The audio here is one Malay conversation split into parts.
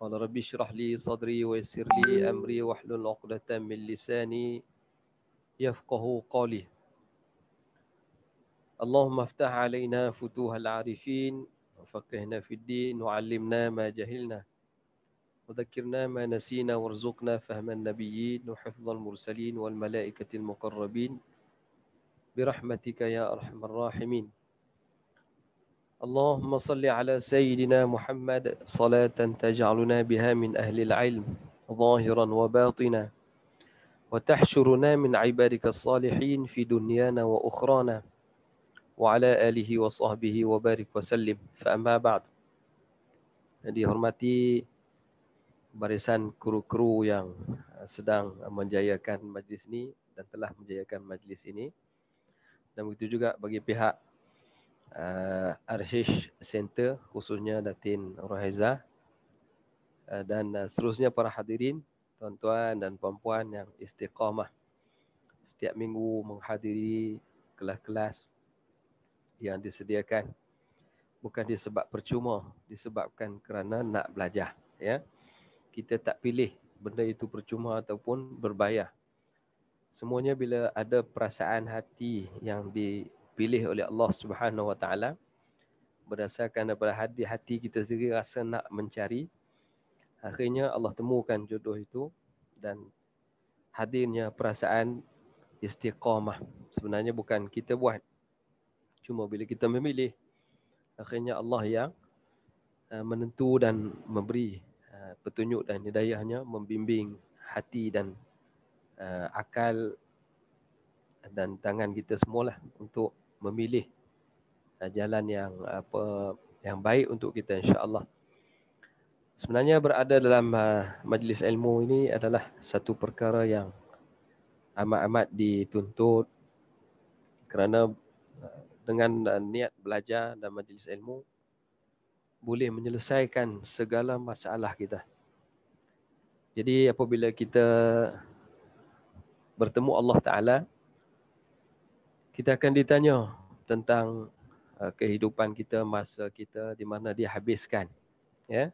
قال ربي اشرح لي صدري ويسر لي أمري واحلل عقدة من لساني يفقه قولي اللهم افتح علينا فتوح العارفين وفقهنا في الدين وعلمنا ما جهلنا وذكرنا ما نسينا وارزقنا فهم النبيين وحفظ المرسلين والملائكة المقربين برحمتك يا أرحم الراحمين اللهم صل على سيدنا محمد صلاة تجعلنا بها من أهل العلم ظاهرا وباطنا وتحشرنا من عبادك الصالحين في دنيانا وأخرانا وعلى آله وصحبه وبارك وسلم فأما بعد Jadi hormati barisan kru-kru yang sedang menjayakan majlis ini dan telah menjayakan majlis ini. Dan begitu juga bagi pihak uh, Arhish Center khususnya Datin Rohaiza uh, dan uh, seterusnya para hadirin tuan-tuan dan puan-puan yang istiqamah setiap minggu menghadiri kelas-kelas yang disediakan bukan disebab percuma disebabkan kerana nak belajar ya kita tak pilih benda itu percuma ataupun berbayar semuanya bila ada perasaan hati yang di dipilih oleh Allah Subhanahu Wa Taala berdasarkan daripada hati hati kita sendiri rasa nak mencari akhirnya Allah temukan jodoh itu dan hadirnya perasaan istiqamah sebenarnya bukan kita buat cuma bila kita memilih akhirnya Allah yang uh, menentu dan memberi uh, petunjuk dan hidayahnya membimbing hati dan uh, akal dan tangan kita semualah untuk memilih uh, jalan yang apa yang baik untuk kita insya-Allah. Sebenarnya berada dalam uh, majlis ilmu ini adalah satu perkara yang amat-amat dituntut kerana uh, dengan niat belajar dalam majlis ilmu boleh menyelesaikan segala masalah kita. Jadi apabila kita bertemu Allah Taala kita akan ditanya tentang uh, kehidupan kita masa kita di mana dihabiskan ya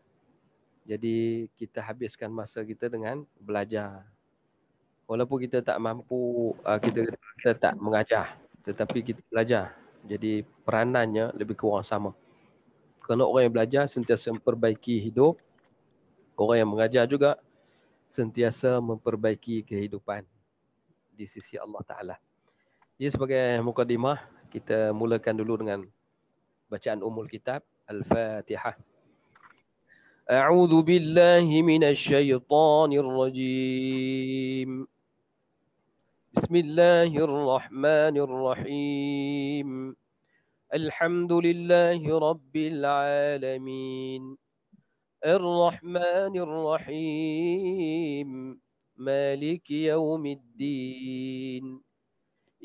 jadi kita habiskan masa kita dengan belajar walaupun kita tak mampu uh, kita, kita tak mengajar tetapi kita belajar jadi peranannya lebih kurang sama kerana orang yang belajar sentiasa memperbaiki hidup orang yang mengajar juga sentiasa memperbaiki kehidupan di sisi Allah taala jadi sebagai mukadimah, kita mulakan dulu dengan bacaan umul kitab Al-Fatihah. A'udzu billahi minasy syaithanir rajim. Bismillahirrahmanirrahim. Alhamdulillahi rabbil alamin. Ar-Rahmanir-Rahim. Malik yawmiddin.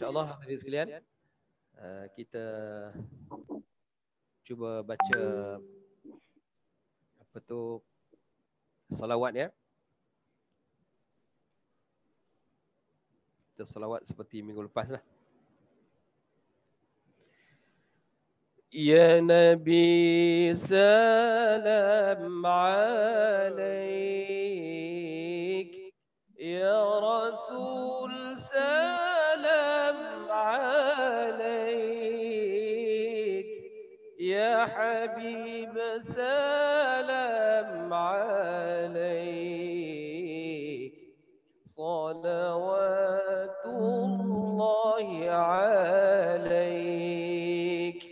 InsyaAllah hadirin sekalian uh, Kita Cuba baca Apa tu Salawat ya Kita salawat seperti minggu lepas lah Ya Nabi Salam Alaik يا رسول سلام عليك يا حبيب سلام عليك صلوات الله عليك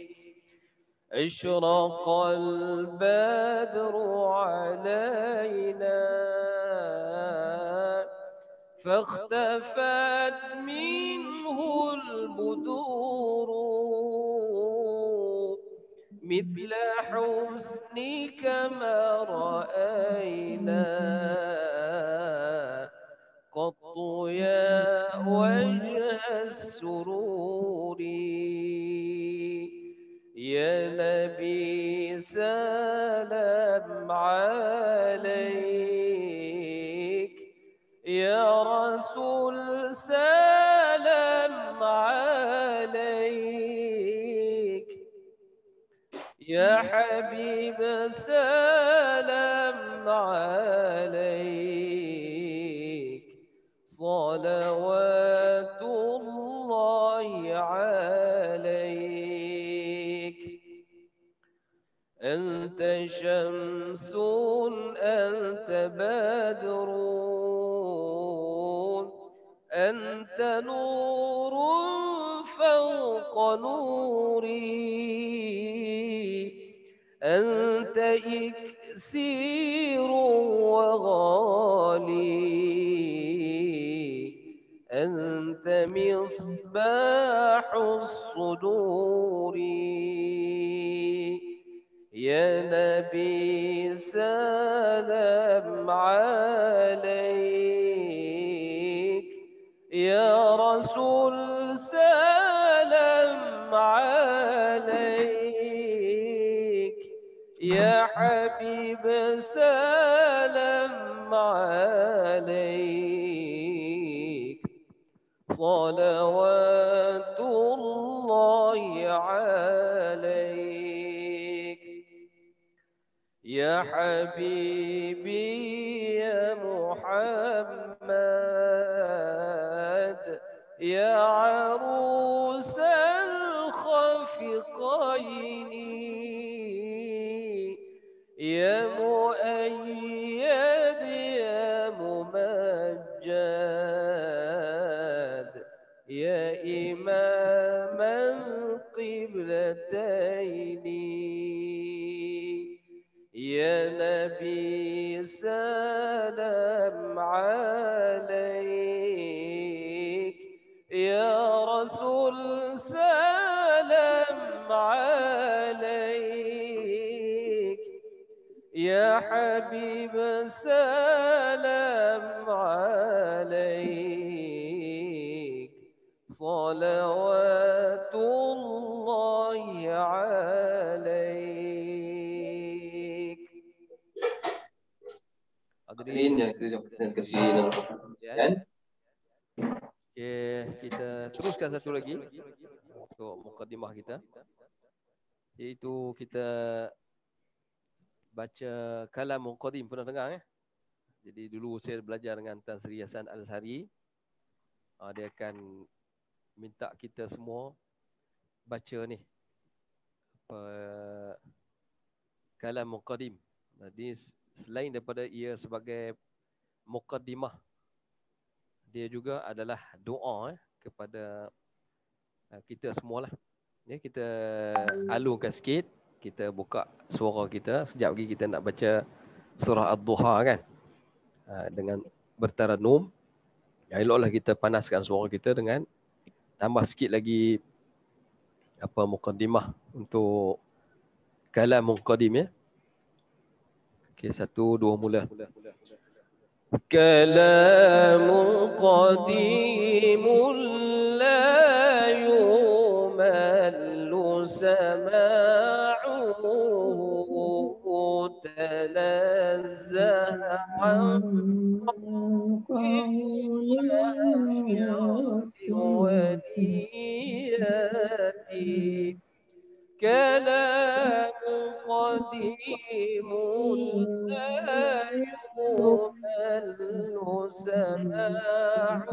اشرق البدر علينا فاختفت منه البدور مثل حسنك ما رأينا قط يا وجه السرور يا نبي سلام عليك الرسول سلام عليك يا حبيب سلام عليك صلوات الله عليك أنت شمس أنت بدر أنت نور فوق نوري أنت إكسير وغالي أنت مصباح الصدور يا نبي سلام عليك يا رسول سلام عليك يا حبيب سلام عليك صلوات الله عليك يا حبيبي يا محمد يا عروس الحبيب سلام عليك صلوات الله عليك قادرين يا كريم Okay, kita teruskan satu lagi untuk mukadimah kita. Iaitu kita baca kalam Qadim pernah dengar eh? Jadi dulu saya belajar dengan Tan Sri Hasan Al-Sari. Uh, ah, dia akan minta kita semua baca ni. Apa, kalam Qadim. Jadi selain daripada ia sebagai Muqaddimah. Dia juga adalah doa eh, kepada uh, kita semualah. Ya, kita alurkan sikit kita buka suara kita sejak lagi kita nak baca surah ad-duha kan ha, dengan bertaranum yang eloklah kita panaskan suara kita dengan tambah sikit lagi apa mukadimah untuk kalam mukadim ya okey satu dua mula Kalam mukadimul la يمل سماه الموت تنزه عن ولياتي كلام قديم لا يحل سماعه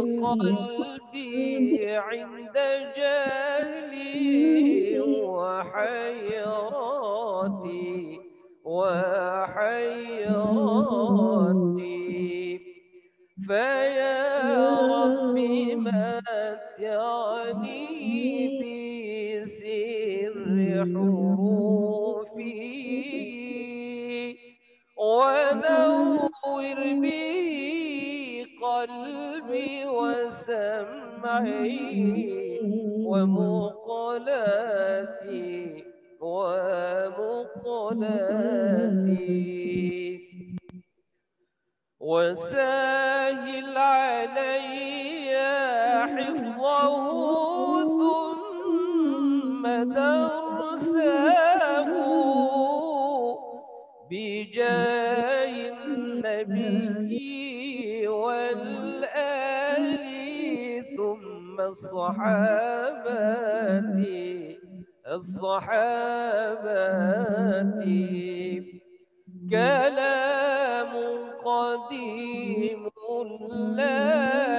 قلبي عند جهلي وحيراتي وحيراتي فيا ربي ما تعني بسر حروفي ونور بي قلبي وسمعي ومقلاتي ومقلاتي وساهل علي حفظه ثم درسه بجاه النبي ثم الصحابة الصحابة كلام قديم لا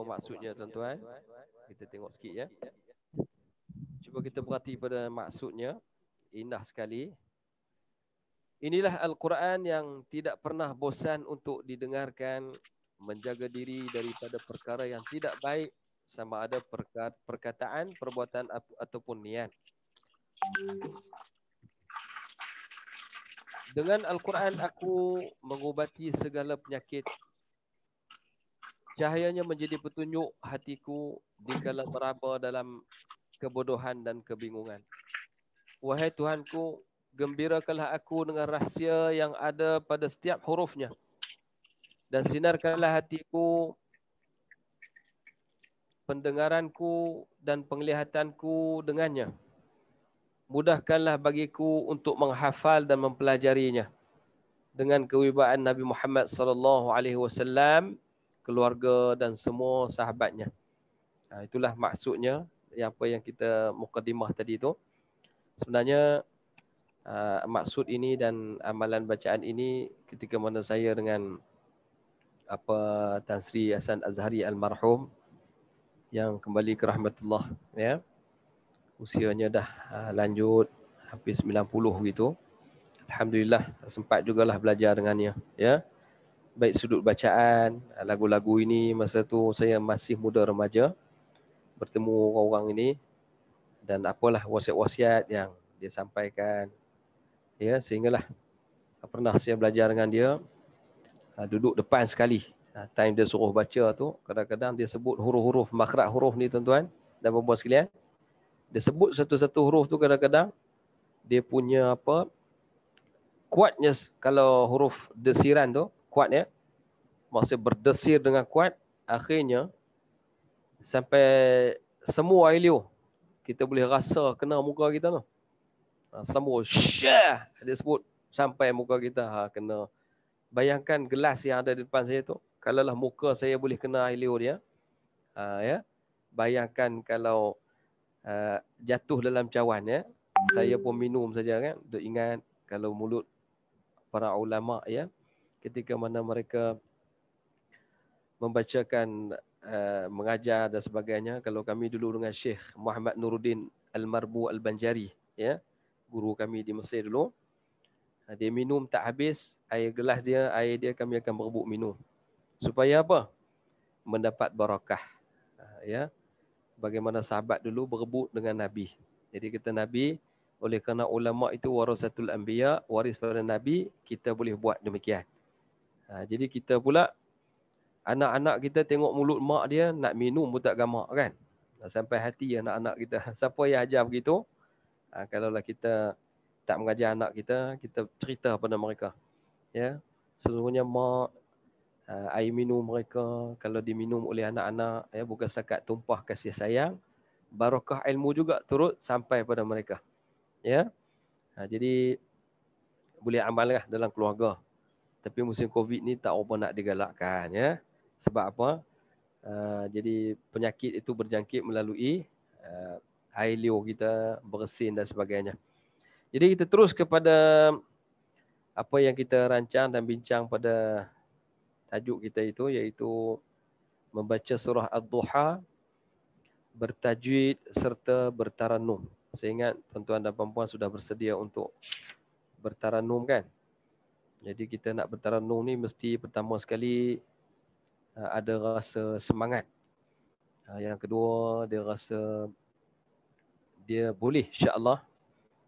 apa maksudnya tuan-tuan. Kita tengok sikit ya. Cuba kita perhati pada maksudnya. Indah sekali. Inilah Al-Quran yang tidak pernah bosan untuk didengarkan. Menjaga diri daripada perkara yang tidak baik. Sama ada perkataan, perbuatan ataupun niat. Dengan Al-Quran aku mengubati segala penyakit Cahayanya menjadi petunjuk hatiku di kala meraba dalam kebodohan dan kebingungan. Wahai Tuhanku, gembirakanlah aku dengan rahsia yang ada pada setiap hurufnya. Dan sinarkanlah hatiku, pendengaranku dan penglihatanku dengannya. Mudahkanlah bagiku untuk menghafal dan mempelajarinya dengan kewibaan Nabi Muhammad sallallahu alaihi wasallam keluarga dan semua sahabatnya. Ha, itulah maksudnya yang apa yang kita mukadimah tadi itu. Sebenarnya ha, maksud ini dan amalan bacaan ini ketika mana saya dengan apa Tan Sri Hasan Azhari almarhum yang kembali ke rahmatullah ya. Usianya dah aa, ha, lanjut hampir 90 gitu. Alhamdulillah sempat jugalah belajar dengannya ya baik sudut bacaan eh, lagu-lagu ini masa tu saya masih muda remaja bertemu orang-orang ini dan apalah wasiat-wasiat yang dia sampaikan ya sehinggalah pernah saya belajar dengan dia eh, duduk depan sekali eh, time dia suruh baca tu kadang-kadang dia sebut huruf-huruf makhraj huruf ni tuan-tuan dan puan-puan sekalian dia sebut satu-satu huruf tu kadang-kadang dia punya apa kuatnya kalau huruf desiran tu kuat ya. Masih berdesir dengan kuat. Akhirnya sampai semua ilio kita boleh rasa kena muka kita tu. Ha, semua syah dia sebut sampai muka kita ha, kena. Bayangkan gelas yang ada di depan saya tu. Kalau lah muka saya boleh kena ilio dia. Ha, ya. Bayangkan kalau uh, jatuh dalam cawan ya. Saya pun minum saja kan. Duk ingat kalau mulut para ulama ya ketika mana mereka membacakan uh, mengajar dan sebagainya kalau kami dulu dengan Syekh Muhammad Nuruddin Al-Marbu Al-Banjari ya guru kami di Mesir dulu eh, dia minum tak habis air gelas dia air dia kami akan berebut minum supaya apa mendapat barakah eh, ya bagaimana sahabat dulu berebut dengan nabi jadi kita nabi oleh kerana ulama itu warasatul anbiya waris pada nabi kita boleh buat demikian Ha, jadi kita pula anak-anak kita tengok mulut mak dia nak minum pun tak gamak kan. Ha, sampai hati anak-anak kita. Siapa yang ajar begitu? Ha, kalaulah kita tak mengajar anak kita, kita cerita pada mereka. Ya. Sesungguhnya mak ha, air minum mereka kalau diminum oleh anak-anak ya bukan sekat tumpah kasih sayang barakah ilmu juga turut sampai pada mereka ya ha, jadi boleh amallah dalam keluarga tapi musim covid ni tak apa nak digalakkan ya sebab apa uh, jadi penyakit itu berjangkit melalui uh, air liur kita bersin dan sebagainya jadi kita terus kepada apa yang kita rancang dan bincang pada tajuk kita itu iaitu membaca surah al duha bertajwid serta bertarannum saya ingat tuan-tuan dan puan-puan sudah bersedia untuk bertarannum kan jadi kita nak bertarung ni mesti pertama sekali uh, ada rasa semangat. Uh, yang kedua dia rasa dia boleh insya-Allah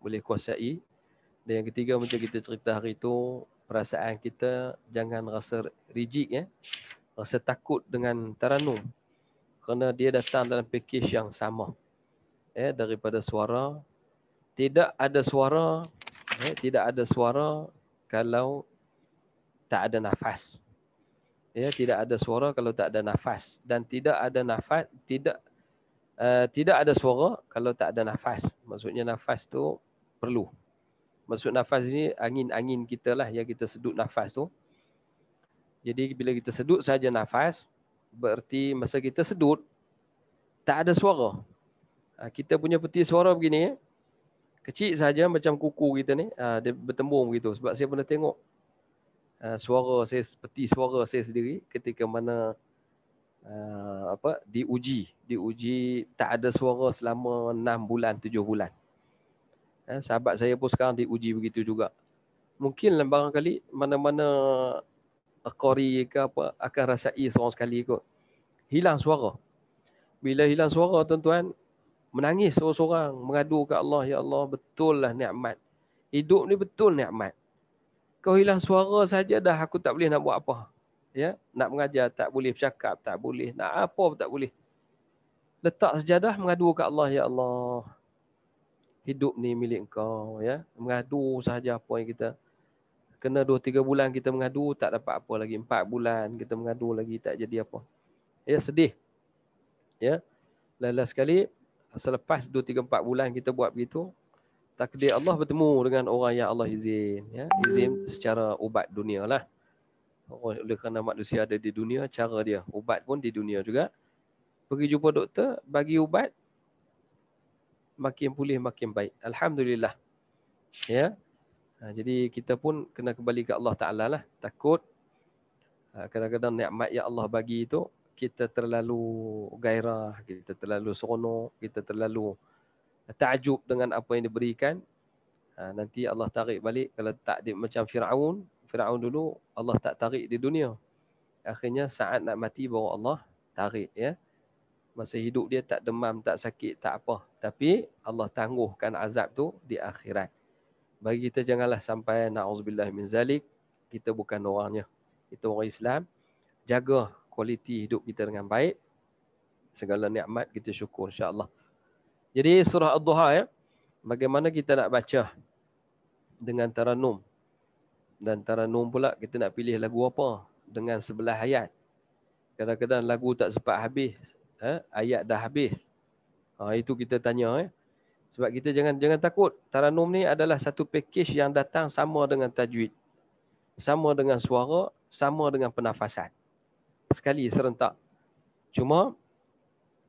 boleh kuasai. Dan yang ketiga macam kita cerita hari tu perasaan kita jangan rasa rigid ya. Rasa takut dengan taranum. Kerana dia datang dalam package yang sama. Ya daripada suara tidak ada suara ya, tidak ada suara kalau tak ada nafas. Ya, tidak ada suara kalau tak ada nafas dan tidak ada nafas tidak uh, tidak ada suara kalau tak ada nafas. Maksudnya nafas tu perlu. Maksud nafas ni angin-angin kita lah yang kita sedut nafas tu. Jadi bila kita sedut saja nafas, berarti masa kita sedut tak ada suara. Ha, kita punya peti suara begini kecil saja macam kuku kita ni uh, dia bertembung begitu sebab saya pernah tengok uh, suara saya seperti suara saya sendiri ketika mana uh, apa diuji diuji tak ada suara selama 6 bulan 7 bulan uh, sahabat saya pun sekarang diuji begitu juga mungkin lah barangkali mana-mana kori, ke apa akan rasai seorang sekali kot hilang suara bila hilang suara tuan-tuan menangis seorang-seorang mengadu ke Allah ya Allah betul lah nikmat hidup ni betul nikmat kau hilang suara saja dah aku tak boleh nak buat apa ya nak mengajar tak boleh bercakap tak boleh nak apa pun tak boleh letak sejadah mengadu ke Allah ya Allah hidup ni milik kau ya mengadu saja apa yang kita kena dua tiga bulan kita mengadu tak dapat apa lagi empat bulan kita mengadu lagi tak jadi apa ya sedih ya lelah sekali selepas 2 3 4 bulan kita buat begitu takdir Allah bertemu dengan orang yang Allah izin ya izin secara ubat dunia lah. oleh kerana manusia ada di dunia cara dia ubat pun di dunia juga pergi jumpa doktor bagi ubat makin pulih makin baik alhamdulillah ya ha, jadi kita pun kena kembali ke Allah taala lah takut Kadang ha, kadang-kadang nikmat yang Allah bagi itu kita terlalu gairah, kita terlalu seronok, kita terlalu ta'jub dengan apa yang diberikan. Ha, nanti Allah tarik balik kalau tak di, macam Firaun, Firaun dulu Allah tak tarik di dunia. Akhirnya saat nak mati baru Allah tarik ya. Masa hidup dia tak demam, tak sakit, tak apa. Tapi Allah tangguhkan azab tu di akhirat. Bagi kita janganlah sampai na'udzubillah min zalik. Kita bukan orangnya. Kita orang Islam. Jaga kualiti hidup kita dengan baik. Segala nikmat kita syukur insya-Allah. Jadi surah Ad-Duha ya. Bagaimana kita nak baca dengan taranum? Dan taranum pula kita nak pilih lagu apa dengan sebelah ayat. Kadang-kadang lagu tak sempat habis, eh? ayat dah habis. Ha, itu kita tanya ya. Sebab kita jangan jangan takut. Taranum ni adalah satu package yang datang sama dengan tajwid. Sama dengan suara, sama dengan penafasan sekali serentak. Cuma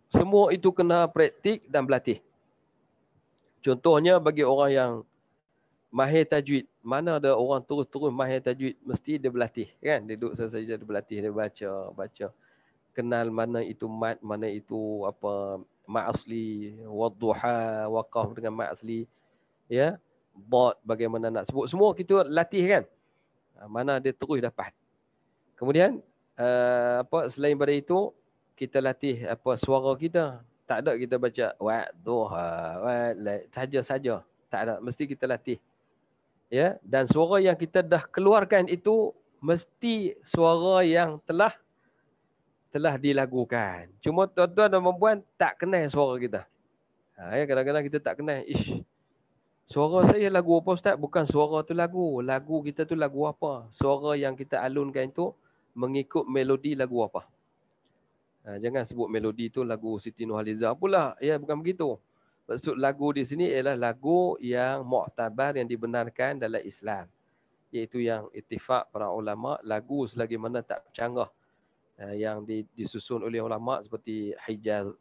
semua itu kena praktik dan berlatih. Contohnya bagi orang yang mahir tajwid, mana ada orang terus-terus mahir tajwid mesti dia berlatih kan? Dia duduk saja dia berlatih, dia baca, baca. Kenal mana itu mat, mana itu apa ma'asli, wadduha, waqaf dengan ma'asli. Ya. Bot bagaimana nak sebut. Semua kita latih kan? Ha, mana dia terus dapat. Kemudian uh, apa selain pada itu kita latih apa suara kita tak ada kita baca wa duha ah, wa saja saja tak ada mesti kita latih ya dan suara yang kita dah keluarkan itu mesti suara yang telah telah dilagukan cuma tuan-tuan dan puan tak kenal suara kita ha, ya kadang-kadang kita tak kenal ish Suara saya lagu apa Ustaz? Bukan suara tu lagu. Lagu kita tu lagu apa? Suara yang kita alunkan itu mengikut melodi lagu apa. Ha, jangan sebut melodi tu lagu Siti Nurhaliza pula. Ya bukan begitu. Maksud lagu di sini ialah lagu yang muktabar yang dibenarkan dalam Islam. Iaitu yang itifak para ulama lagu selagi mana tak canggah ha, yang di, disusun oleh ulama seperti Hijaz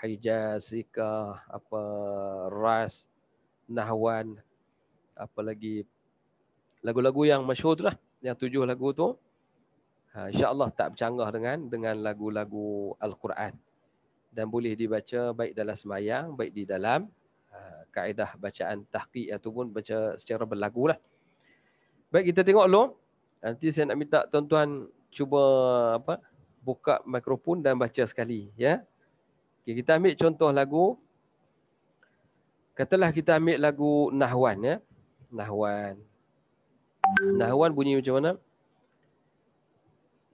Hijazika apa Ras Nahwan apa lagi lagu-lagu yang masyhur tu lah yang tujuh lagu tu Ha, insyaallah tak bercanggah dengan dengan lagu-lagu al-Quran dan boleh dibaca baik dalam semayang, baik di dalam uh, kaedah bacaan tahqiq ataupun baca secara berlagu lah. Baik kita tengok dulu. Nanti saya nak minta tuan-tuan cuba apa buka mikrofon dan baca sekali ya. Okay, kita ambil contoh lagu. Katalah kita ambil lagu Nahwan ya. Nahwan. Nahwan bunyi macam mana?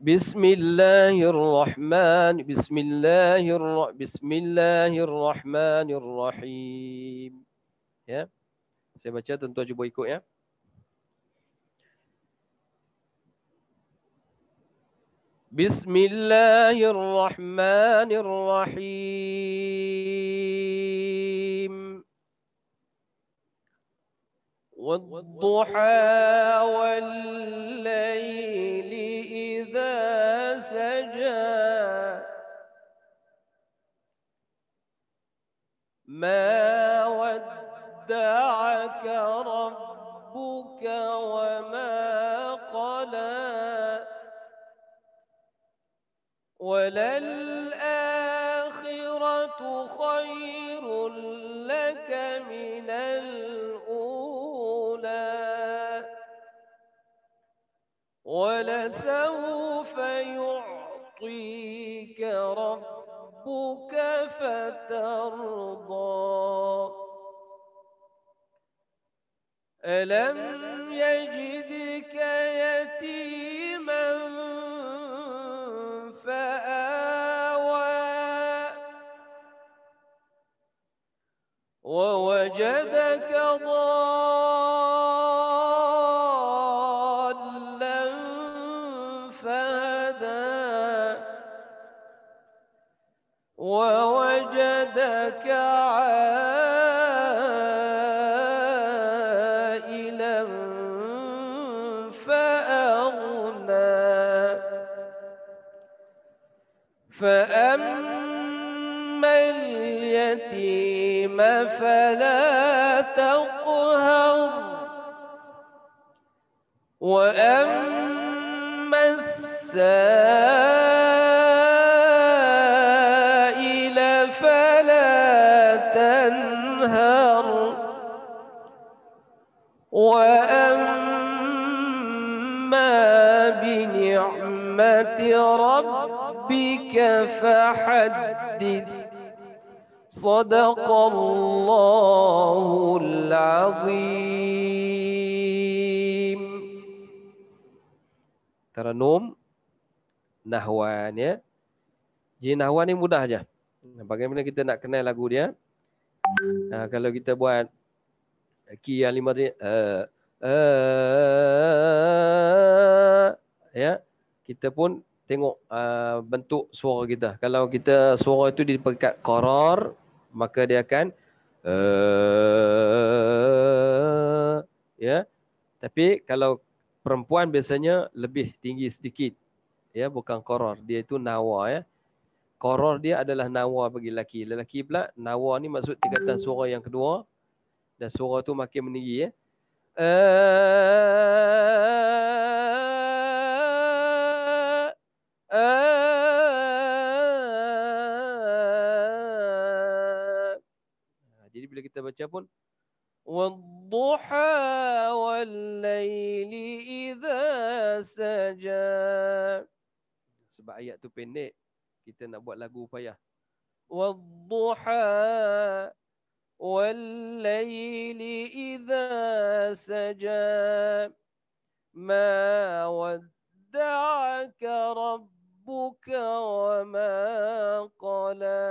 بسم الله الرحمن بسم الله الر... بسم الله الرحمن الرحيم يا saya baca tentuan cuba ikut ya بسم الله الرحمن الرحيم والضحى والليل إذا سجى ما ودعك ربك وما قلى وللآخرة خير لك من الأولى ولسوف يعطيك ربك فترضى ألم يجدك يتيما فآوى ووجدك ضالا وأما السائل فلا تنهر وأما بنعمة ربك فحدث صدق الله العظيم antara nom nahwan ya. Jadi nahwan ni mudah aja. Bagaimana kita nak kenal lagu dia? Uh, kalau kita buat ki yang lima ni uh, eh, uh, eh, ya, kita pun tengok uh, bentuk suara kita. Kalau kita suara itu di pekat koror, maka dia akan uh, ya. Tapi kalau perempuan biasanya lebih tinggi sedikit. Ya, bukan koror. Dia itu nawa ya. Koror dia adalah nawa bagi lelaki. Lelaki pula nawa ni maksud tingkatan suara yang kedua. Dan suara tu makin meninggi ya. Jadi bila kita baca pun والضحى والليل إذا سجى sebab ayat tu pendek kita nak buat lagu payah والضحى والليل إذا سجى ما ودعك ربك وما قلى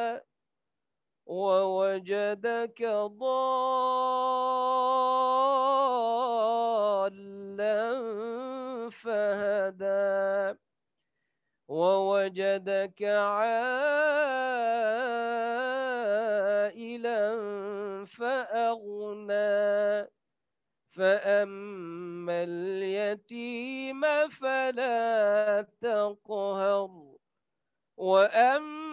ووجدك ضالا فهدى ووجدك عائلا فأغنى فأما اليتيم فلا تقهر وأما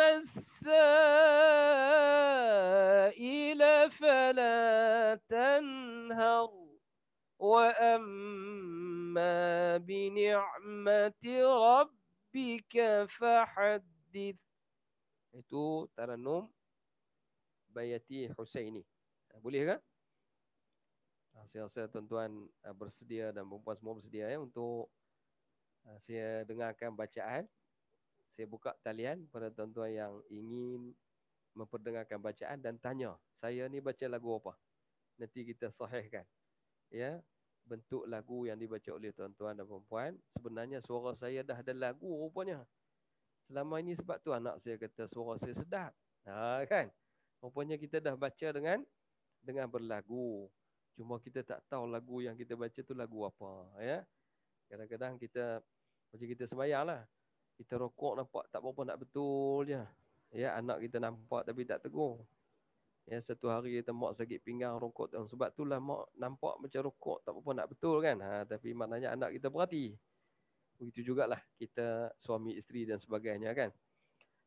السائل فلا تنهر وأما بنعمة ربك فحدث itu taranum Bayati Husaini. Ah, boleh kan? Ah. Saya-saya tuan-tuan ah, bersedia dan perempuan semua bersedia ya untuk saya dengarkan bacaan saya buka talian pada tuan-tuan yang ingin memperdengarkan bacaan dan tanya, saya ni baca lagu apa? Nanti kita sahihkan. Ya, bentuk lagu yang dibaca oleh tuan-tuan dan puan-puan, sebenarnya suara saya dah ada lagu rupanya. Selama ini sebab tu anak saya kata suara saya sedap. Ha kan? Rupanya kita dah baca dengan dengan berlagu. Cuma kita tak tahu lagu yang kita baca tu lagu apa, ya. Kadang-kadang kita macam kita sembahyanglah. lah kita rokok nampak tak apa-apa nak betul je. Ya, anak kita nampak tapi tak tegur. Ya, satu hari kita mak sakit pinggang rokok. Sebab tu lah mak nampak macam rokok tak apa-apa nak betul kan. Ha, tapi maknanya anak kita berhati. Begitu jugalah kita suami isteri dan sebagainya kan.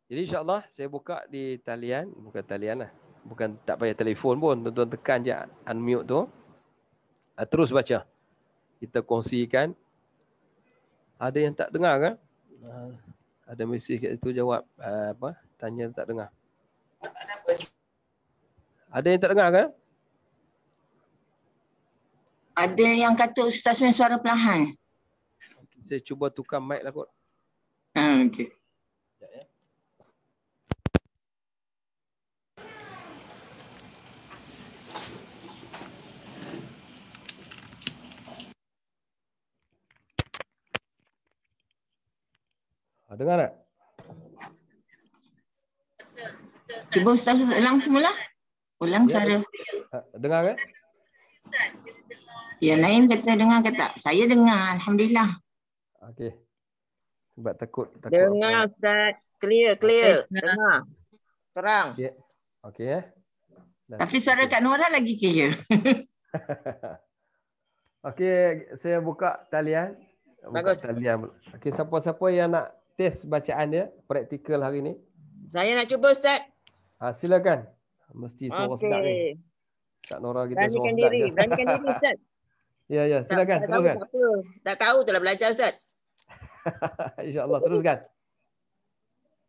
Jadi insyaAllah saya buka di talian. Bukan talian lah. Bukan tak payah telefon pun. Tuan-tuan tekan je unmute tu. Ha, terus baca. Kita kongsikan. Ada yang tak dengar kan? Ah, ada mesej kat situ jawab uh, apa tanya tak dengar ada yang tak dengar kan ada yang kata ustaz punya suara perlahan saya cuba tukar mic lah kot ha okey Ha, dengar tak? Cuba Ustaz ulang semula. Ulang ya, suara. Ha, dengar kan? Yang lain kata dengar ke tak? Saya dengar. Alhamdulillah. Okey. Sebab takut. takut dengar apa. Ustaz. Clear, clear. Dengar. Terang. Okey. Okay, eh? Tapi suara okay. Kak Nora lagi clear. Okey, saya buka talian. Buka Bagus. Talian. Okey, siapa-siapa yang nak test bacaan dia praktikal hari ni. Saya nak cuba ustaz. Ha silakan. Mesti suara okay. sedap ni. Tak norak kita suara sedap. Diri. Beranikan diri ustaz. ya ya silakan tak, teruskan. Tak tahu telah belajar ustaz. Insya-Allah teruskan.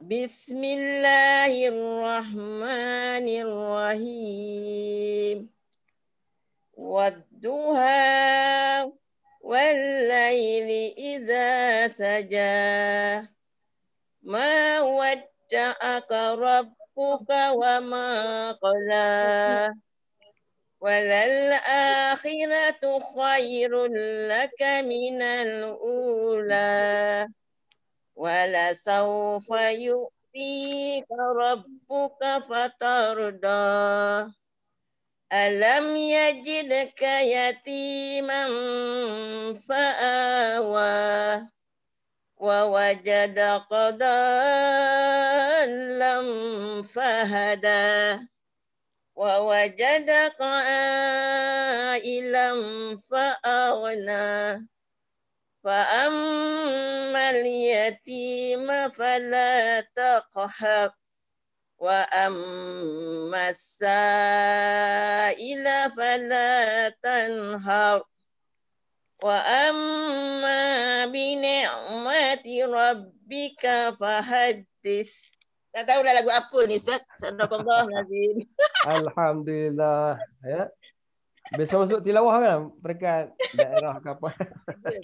Bismillahirrahmanirrahim. والضحى والليل إذا سجى ما ودعك ربك وما قلى وللآخرة خير لك من الأولى ولسوف يؤتيك ربك فترضى ألم يجدك يتيما فآوى ووجد قضاء لم فهدى ووجد قائلا فأغنى فأما اليتيم فلا تقهر وأما السائل فلا تنهر وأما بنعمة ربك فحدث Tak tahu lah lagu apa ni Ustaz. Alhamdulillah. Ya. Biasa masuk tilawah kan? Perkat daerah kapal.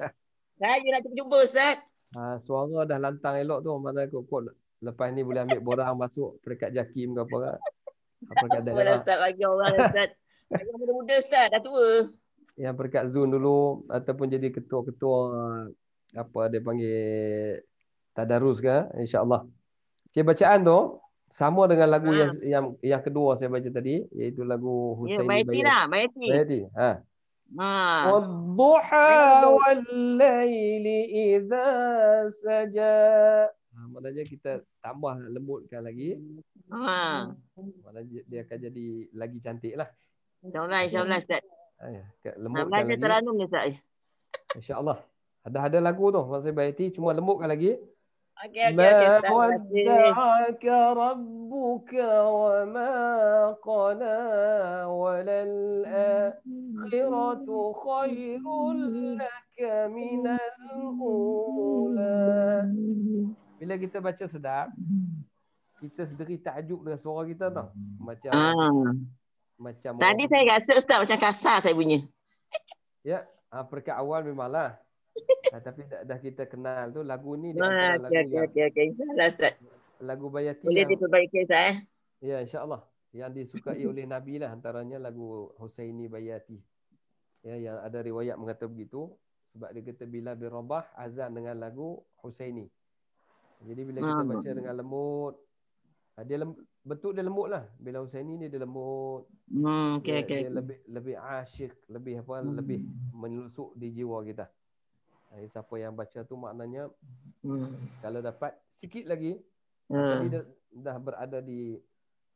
Saya nak jumpa Ustaz. Ha, suara dah lantang elok tu. Mana aku kot lepas ni boleh ambil borang masuk perkat jakim ke apa kan? Apa kat daerah. Tak lagi orang Ustaz. Lagi muda-muda Ustaz. Dah tua yang berkat Zoom dulu ataupun jadi ketua-ketua eh, apa dia panggil tadarus ke insyaallah. Okey bacaan tu sama dengan lagu ha. yang ah. yang yang kedua saya baca tadi iaitu lagu ya, Husaini Bayati. Ya Bayati lah, Bayati. Bayati. Ha. Ha. Ah. Wadduha wal laili idza saja. Ha, maknanya kita tambah lembutkan lagi. Ha. Maknanya dia akan jadi lagi cantik lah. InsyaAllah, insyaAllah Ustaz. Ah, ya. kat lembut nah, lagi. Teranum ni Ustaz. Insya-Allah. Ada ada lagu tu masa Bayati cuma lembutkan lagi. Okey okey okey. Ma wa'aka rabbuka wa ma qala wa lal akhiratu khairul laka min ula Bila kita baca sedap, kita sendiri tajuk dengan suara kita tau. Macam ah macam tadi saya rasa ustaz macam kasar saya punya ya ah perkat awal memanglah ah, tapi dah, dah kita kenal tu lagu ni dia ah, okay, lagu okay, yang okay, okay. ustaz lagu bayati boleh yang... diperbaiki saya. eh ya insyaallah yang disukai oleh nabi lah antaranya lagu husaini bayati ya yang ada riwayat mengata begitu sebab dia kata bila bin azan dengan lagu Husaini. Jadi bila kita ah, baca dengan lembut, ah, dia lembut, Bentuk dia lembut lah. Bila Husaini ni dia lembut. Hmm, okay, dia, okay. dia lebih lebih asyik, lebih apa, hmm. lebih menyusuk di jiwa kita. Jadi eh, siapa yang baca tu maknanya hmm. kalau dapat sikit lagi hmm. dia dah berada di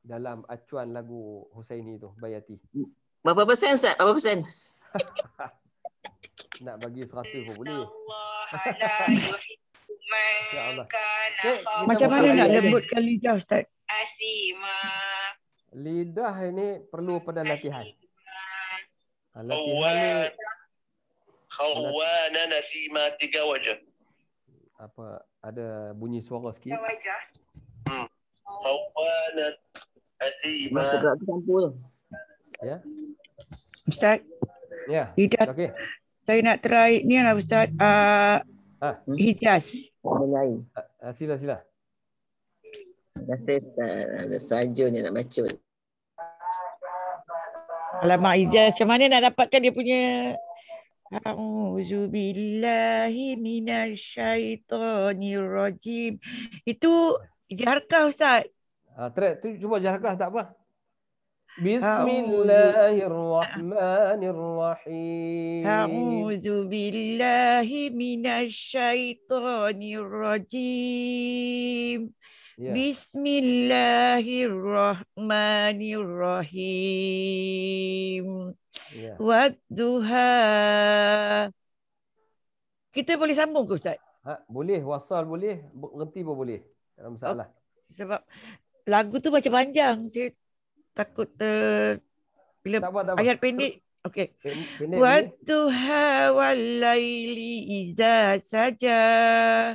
dalam acuan lagu Husaini tu Bayati. Berapa persen Ustaz? Berapa persen? Nak bagi 100 pun boleh. Insya-Allah. Okay, macam mana nak lembutkan lidah Ustaz? Lidah ini perlu pada latihan. Ah, latihan Khawana nasima tiga wajah. Apa ada bunyi suara sikit? Tiga wajah. Hmm. Oh. Khawana nasima. Tak ada campur. Ya. Ustaz. Ya. Lidah. Okey. Saya nak try ni lah Ustaz. Uh, ah. Hijaz. Menyai. Ah, sila sila. Eh, ada setan, ada sajun yang nak bacut. Alamak Ijaz, macam mana nak dapatkan dia punya A'udzu billahi minasyaitonir Itu jarkah ustaz. Ah, Terus tu cuba jarkah tak apa. Bismillahirrahmanirrahim. A'udzu billahi minasyaitonir Bismillahirrahmanirrahim. Yeah. Wadduha. Kita boleh sambung ke Ustaz? Ha, boleh. Wasal boleh. Berhenti pun boleh. Tak masalah. Oh, sebab lagu tu macam panjang. Saya takut ter... Eh, bila tak apa, tak apa. ayat pendek. Okey. Wadduha walaili izah saja. walaili izah saja.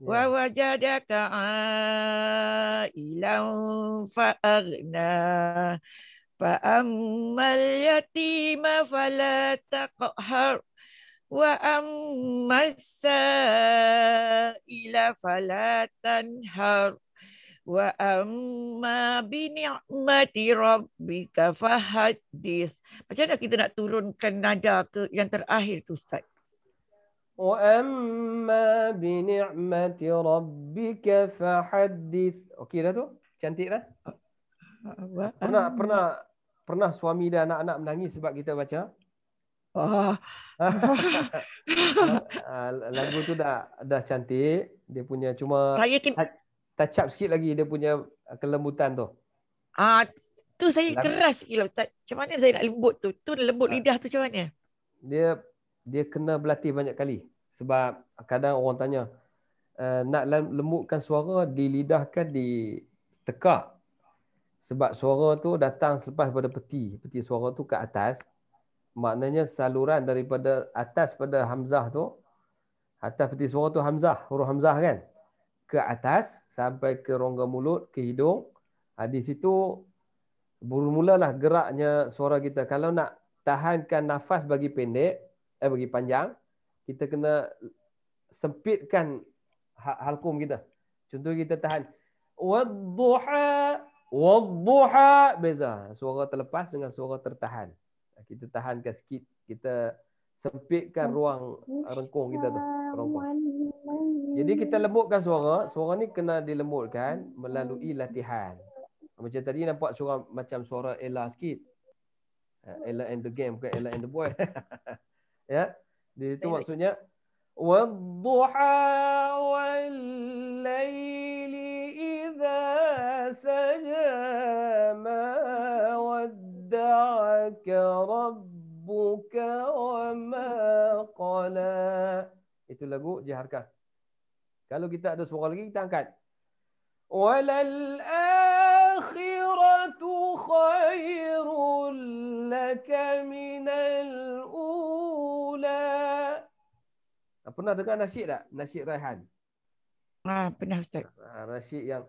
ووجدك عائلا فأغنى فأما اليتيم فلا تقهر وأما السائل فلا تنهر وأما بنعمة ربك فحدث macam mana kita nak turunkan nada ke yang terakhir tu Ustaz? وأما بنعمة ربك فحدث أوكي ده تو cantik dah pernah pernah pernah suami dan anak-anak menangis sebab kita baca ah, lagu tu dah dah cantik dia punya cuma saya kin- touch up sikit lagi dia punya ah, kelembutan tu ah tu saya Lang- keras sikitlah macam mana saya nak lembut tu tu lembut ah. lidah tu macam mana dia dia kena berlatih banyak kali sebab kadang orang tanya, uh, nak lembutkan suara di lidah kan di tekak. Sebab suara tu datang selepas pada peti. Peti suara tu ke atas. Maknanya saluran daripada atas pada Hamzah tu. Atas peti suara tu Hamzah. Huruf Hamzah kan. Ke atas sampai ke rongga mulut, ke hidung. Ha, di situ bermula lah geraknya suara kita. Kalau nak tahankan nafas bagi pendek, eh bagi panjang, kita kena sempitkan ha- halqum kita. Contoh kita tahan wadduha wadduha beza suara terlepas dengan suara tertahan. Kita tahankan sikit, kita sempitkan ruang rengkung kita tu. Rengkung. Jadi kita lembutkan suara, suara ni kena dilembutkan melalui latihan. Macam tadi nampak suara macam suara Ella sikit. Ha, Ella and the game bukan Ella and the boy. ya. Yeah? Di situ Baik. maksudnya وَالضُّحَى وَاللَّيْلِ إِذَا سَجَى مَا وَدَّعَكَ رَبُّكَ وَمَا قَلَى Itu lagu Jiharkah. Kalau kita ada suara lagi, kita angkat. وَلَلْآخِرَةُ خَيْرٌ لَكَ مِنَ الْأُولِ pula. Ah, pernah dengar nasyid tak? Nasyid Raihan. Ah, pernah Ustaz. Ah, ha, nasyid yang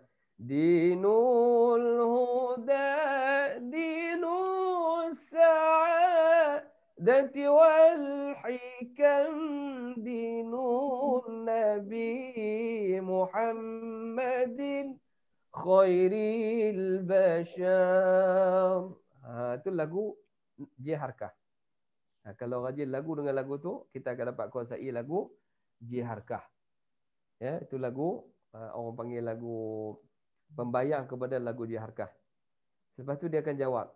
Dinul Huda Dinul Sa'adati wal Hikam Dinul Nabi Muhammadin Khairil Bashar. Ah, itu lagu Jeharkah. Ha, kalau rajin lagu dengan lagu tu, kita akan dapat kuasai lagu Jiharkah. Ya, itu lagu uh, orang panggil lagu pembayang kepada lagu Jiharkah. Lepas tu dia akan jawab.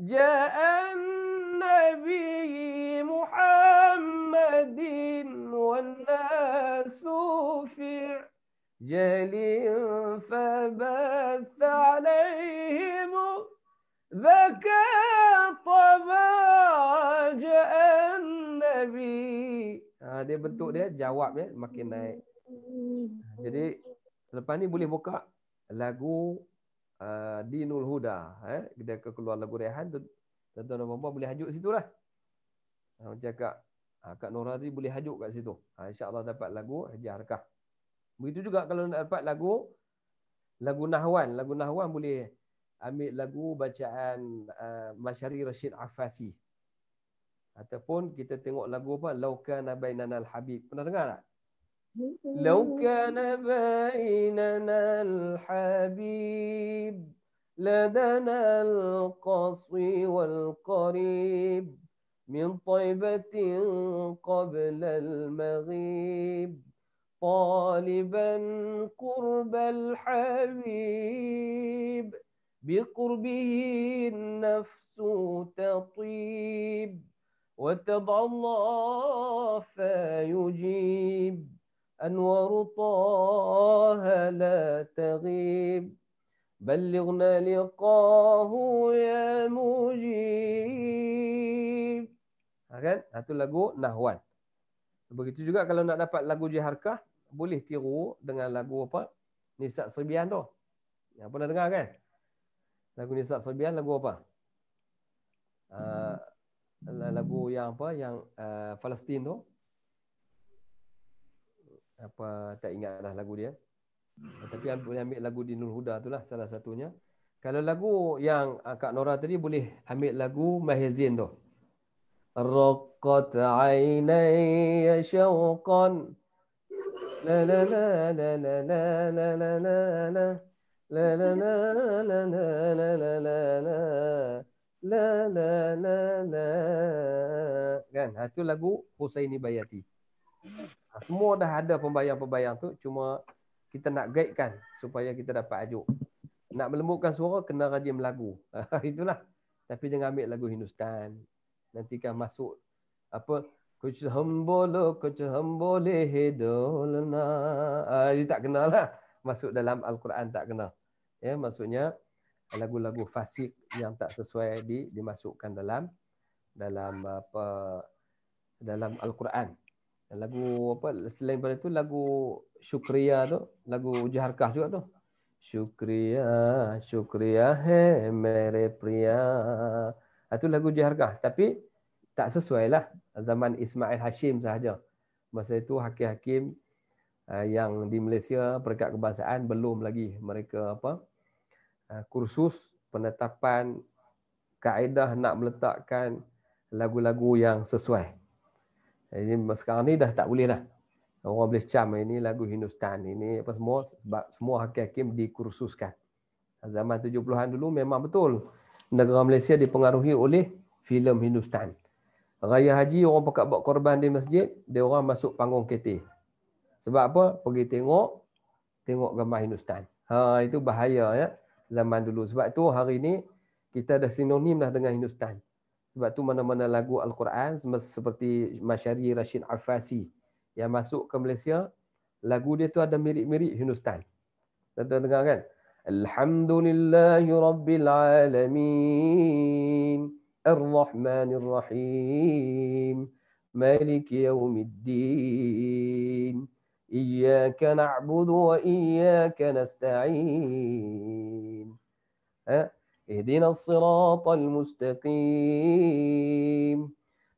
Ja'an Nabi Muhammadin wal nasu fi jalin fabath alaihimu ذكى طبا ha, dia bentuk dia jawab dia makin naik ha, jadi lepas ni boleh buka lagu uh, Dinul Huda eh kita keluar lagu Rehan tu tuan-tuan dan puan boleh hajuk situ lah ha, macam kak kak Nora tadi boleh hajuk kat situ ha, insyaAllah dapat lagu Hajar Harkah begitu juga kalau nak dapat lagu lagu Nahwan lagu Nahwan boleh ambil lagu bacaan uh, Masyari Rashid Afasi. Ataupun kita tengok lagu apa? Laukana Bainana Al-Habib. Pernah dengar tak? Laukana Bainana Al-Habib Ladana Al-Qaswi Wal-Qarib Min Taibatin Qabla al taliban طالبا قرب الحبيب بقربه النفس تطيب وتضع الله فيجيب أنور طه لا تغيب بلغنا لقاه يا مجيب ha kan? Satu ha, lagu Nahwan. Begitu juga kalau nak dapat lagu Jiharkah, boleh tiru dengan lagu apa? Nisat Serbian tu. Yang pernah dengar kan? Lagu Nisab Sabian lagu apa? Hmm. Uh, lagu yang apa yang uh, Palestin tu? Apa tak ingat lah lagu dia. Ah, tapi boleh ambil lagu di Nur Huda tu lah salah satunya. Kalau lagu yang uh, Kak Nora tadi boleh ambil lagu Mahezin tu. Raqqat ya shawqan La la la la la la la la la La la la la la la la la la la la la la kan ha tu lagu Husaini Bayati ha, semua dah ada pembayang-pembayang tu cuma kita nak guide kan supaya kita dapat ajuk nak melembutkan suara kena rajin lagu itulah tapi jangan ambil lagu Hindustan nanti kan masuk apa kuch hum bolo kuch hum bole he dolna ha, tak kenal lah masuk dalam Al-Quran tak kena. Ya, maksudnya lagu-lagu fasik yang tak sesuai di, dimasukkan dalam dalam apa dalam Al-Quran. Lagu apa selain pada itu lagu Syukria tu, lagu Jaharkah juga tu. Syukria, syukria he mere priya. Itu ha, lagu Jaharkah tapi tak sesuai lah zaman Ismail Hashim sahaja. Masa itu Hakim Hakim Eh, yang di Malaysia peringkat kebangsaan belum lagi mereka apa eh, kursus penetapan kaedah nak meletakkan lagu-lagu yang sesuai. Jadi eh, sekarang ni dah tak boleh lah. Orang boleh cam ini lagu Hindustan ini apa semua sebab semua hakim-hakim dikursuskan. Zaman 70-an dulu memang betul negara Malaysia dipengaruhi oleh filem Hindustan. Raya Haji orang pakat buat korban di masjid, dia orang masuk panggung KT. Sebab apa? Pergi tengok tengok gambar Hindustan. Ha itu bahaya ya zaman dulu. Sebab tu hari ini kita dah sinonim dah dengan Hindustan. Sebab tu mana-mana lagu Al-Quran seperti Masyari Rashid Fasi yang masuk ke Malaysia, lagu dia tu ada mirip-mirip Hindustan. Tentu dengar kan? Alhamdulillahi Rabbil Alamin Ar-Rahman Ar-Rahim Malik Yawmiddin إياك نعبد وإياك نستعين ها اهدنا الصراط المستقيم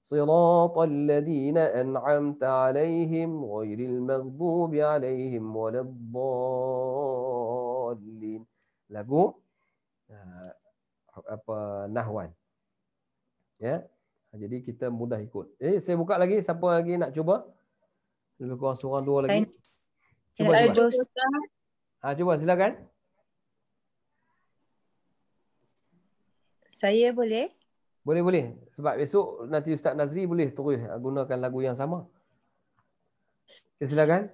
صراط الذين أنعمت عليهم غير المغضوب عليهم ولا الضالين لقو uh, eh, apa nahwan ya jadi kita mudah ikut eh saya buka lagi siapa lagi nak cuba lebih kurang seorang dua lagi. Cuba, cuba. Ha, cuba silakan. Saya boleh? Boleh boleh. Sebab besok nanti Ustaz Nazri boleh terus gunakan lagu yang sama. Okay, silakan.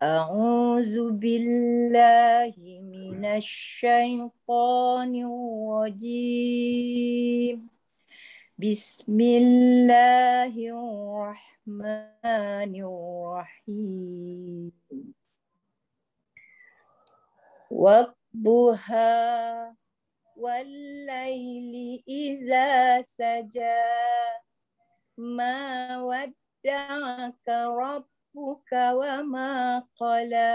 A'udzu billahi minasy syaithanir rajim. بسم الله الرحمن الرحيم والضحى والليل إذا سجى ما ودعك ربك وما قلى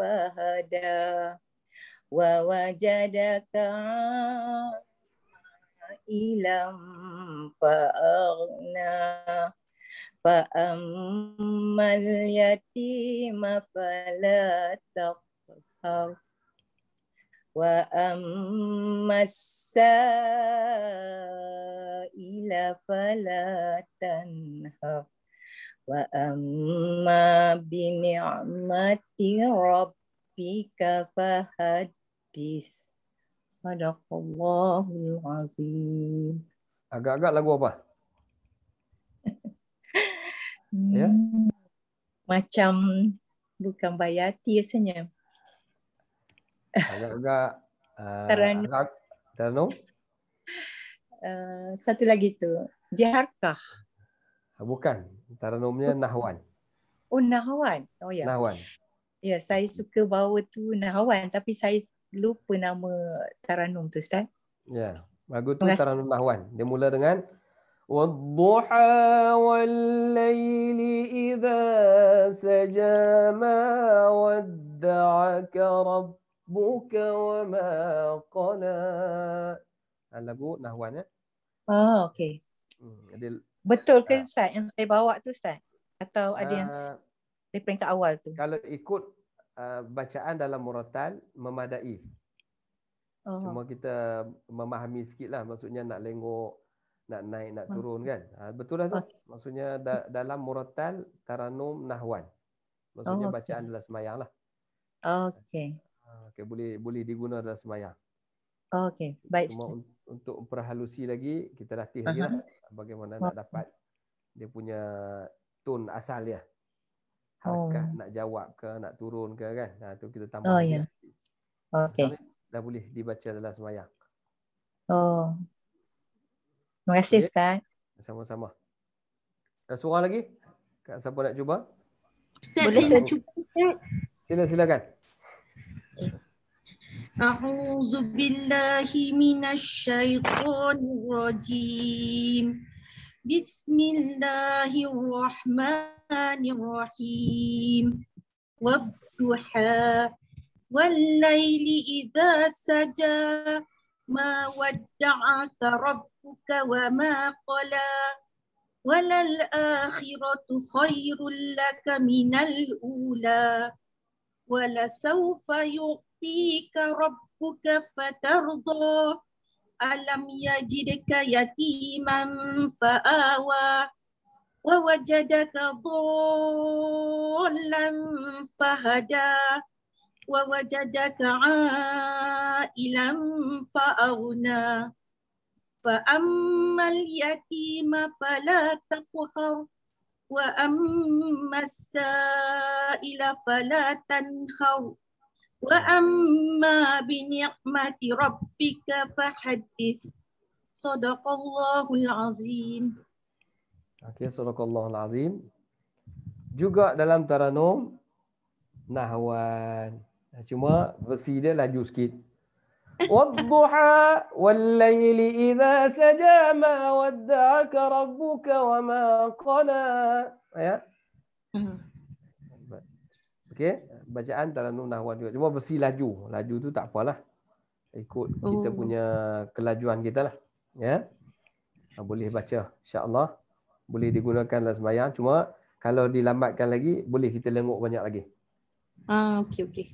fahada wa wajadaka ilam fa'agna fa'ammal yatima fala taqhar wa ammasa ila fala wa واما بنعمه ربك فحدث صدق الله Azim. agak-agak lagu apa hmm, ya macam bukan bayati rasanya agak-agak uh, agak, uh, satu lagi tu jaharkah Ah, bukan. Taranumnya oh. Nahwan. Oh, Nahwan. Oh, ya. Nahwan. Ya, saya suka bawa tu Nahwan tapi saya lupa nama Taranum tu, Ustaz. Ya. Lagu tu Taranum Nahwan. Dia mula dengan والضحى والليل إذا سجى ما ودعك ربك وما قلى. Lagu nahwan ya. Oh, ah, okay. Jadi hmm, Betul ke ah. Ustaz uh, yang saya bawa tu Ustaz? Atau ada yang ah, di peringkat awal tu? Kalau ikut uh, bacaan dalam muratan memadai. Oh. Cuma kita memahami lah. maksudnya nak lengok nak naik nak hmm. turun kan. Uh, betul lah Ustaz. Okay. Maksudnya da- dalam muratan taranum nahwan. Maksudnya oh, bacaan okay. dalam semayang lah. Okey. Okay boleh boleh diguna dalam semayang. Okay baik. Cuma, untuk perhalusi lagi kita latih lagi lah bagaimana nak dapat dia punya tone asal dia harakah oh. nak jawab ke nak turun ke kan nah tu kita tambah oh ya yeah. okey dah boleh dibaca dalam sembahyang oh terima kasih okay. ustaz sama-sama ada seorang lagi Kak, siapa nak cuba ustaz, boleh saya cuba ustaz sila silakan أعوذ بالله من الشيطان الرجيم بسم الله الرحمن الرحيم والضحى والليل إذا سجى ما ودعك ربك وما قلى وللآخرة خير لك من الأولى ولسوف يؤمن يأتيك ربك فترضى ألم يجدك يتيما فآوى ووجدك ضالا فهدى ووجدك عائلا فأغنى فأما اليتيم فلا تقهر وأما السائل فلا تنهر wa وأما بنعمة ربك فحدث صدق الله Azim. Okay, surah Allah azim Juga dalam Taranum, Nahwan. Cuma versi dia laju sikit. Wadduha wal-layli idha saja ma wadda'aka rabbuka wa Okey, bacaan Taranum Nahwan juga. Cuma versi laju. Laju tu tak apalah. Ikut kita oh. punya kelajuan kita lah. Ya. Yeah? Boleh baca insya-Allah. Boleh digunakan dalam sembahyang. Cuma kalau dilambatkan lagi boleh kita lenguk banyak lagi. Ah, okey okey.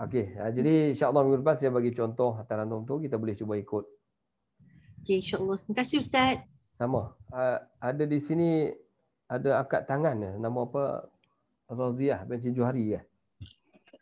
Okey, ah, jadi insya-Allah minggu lepas saya bagi contoh Taranum tu kita boleh cuba ikut. Okey, insya-Allah. Terima kasih ustaz. Sama. Uh, ada di sini ada akad tangan nama apa? Raziah binti Johari ke? Ya?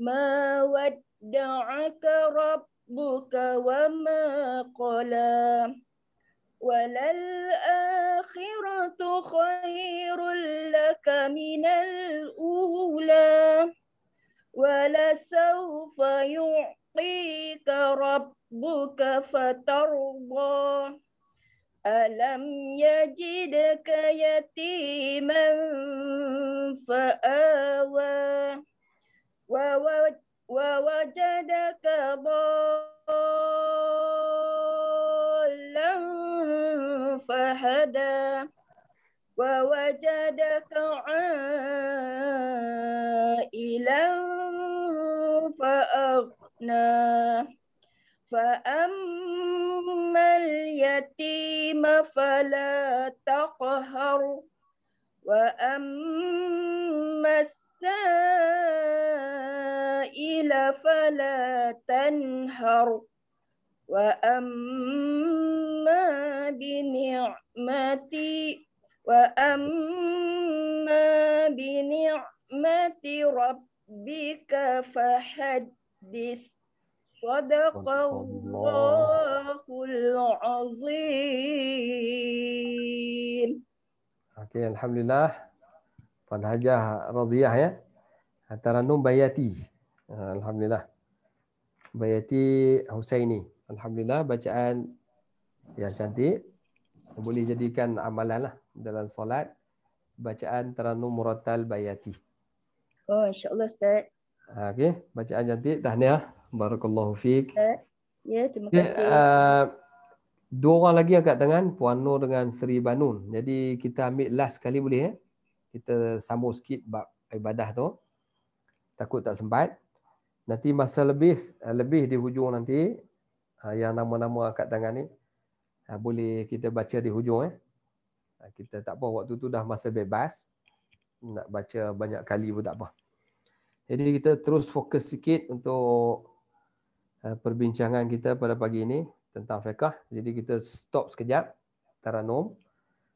ما ودعك ربك وما قلى وللآخرة خير لك من الأولى ولسوف يعطيك ربك فترضى ألم يجدك يتيما فآوى ووجدك ضالا فهدى ووجدك عائلا فأغنى فأما اليتيم فلا تقهر وأما السائل الليل فلا تنهر وأما بنعمة وأما بنعمة ربك فحدث صدق الله العظيم Okay, Alhamdulillah. Puan Hajah Raziah ya. Antara Numbayati. Alhamdulillah. Bayati Husaini. Alhamdulillah bacaan yang cantik. Boleh jadikan amalan lah dalam solat. Bacaan teranu Muratal Bayati. Oh, insyaAllah Ustaz. Ah, okay, bacaan cantik. Tahniah. Barakallahu fiq. Ya, yeah, terima kasih. Okay, uh, dua orang lagi angkat tangan. Puan Nur dengan Seri Banun. Jadi kita ambil last sekali boleh. Eh? Kita sambung sikit bab ibadah tu. Takut tak sempat nanti masa lebih eh, lebih di hujung nanti eh, yang nama-nama angkat tangan ni eh, boleh kita baca di hujung eh kita tak apa waktu tu dah masa bebas nak baca banyak kali pun tak apa jadi kita terus fokus sikit untuk perbincangan kita pada pagi ini tentang fiqh jadi kita stop sekejap taranum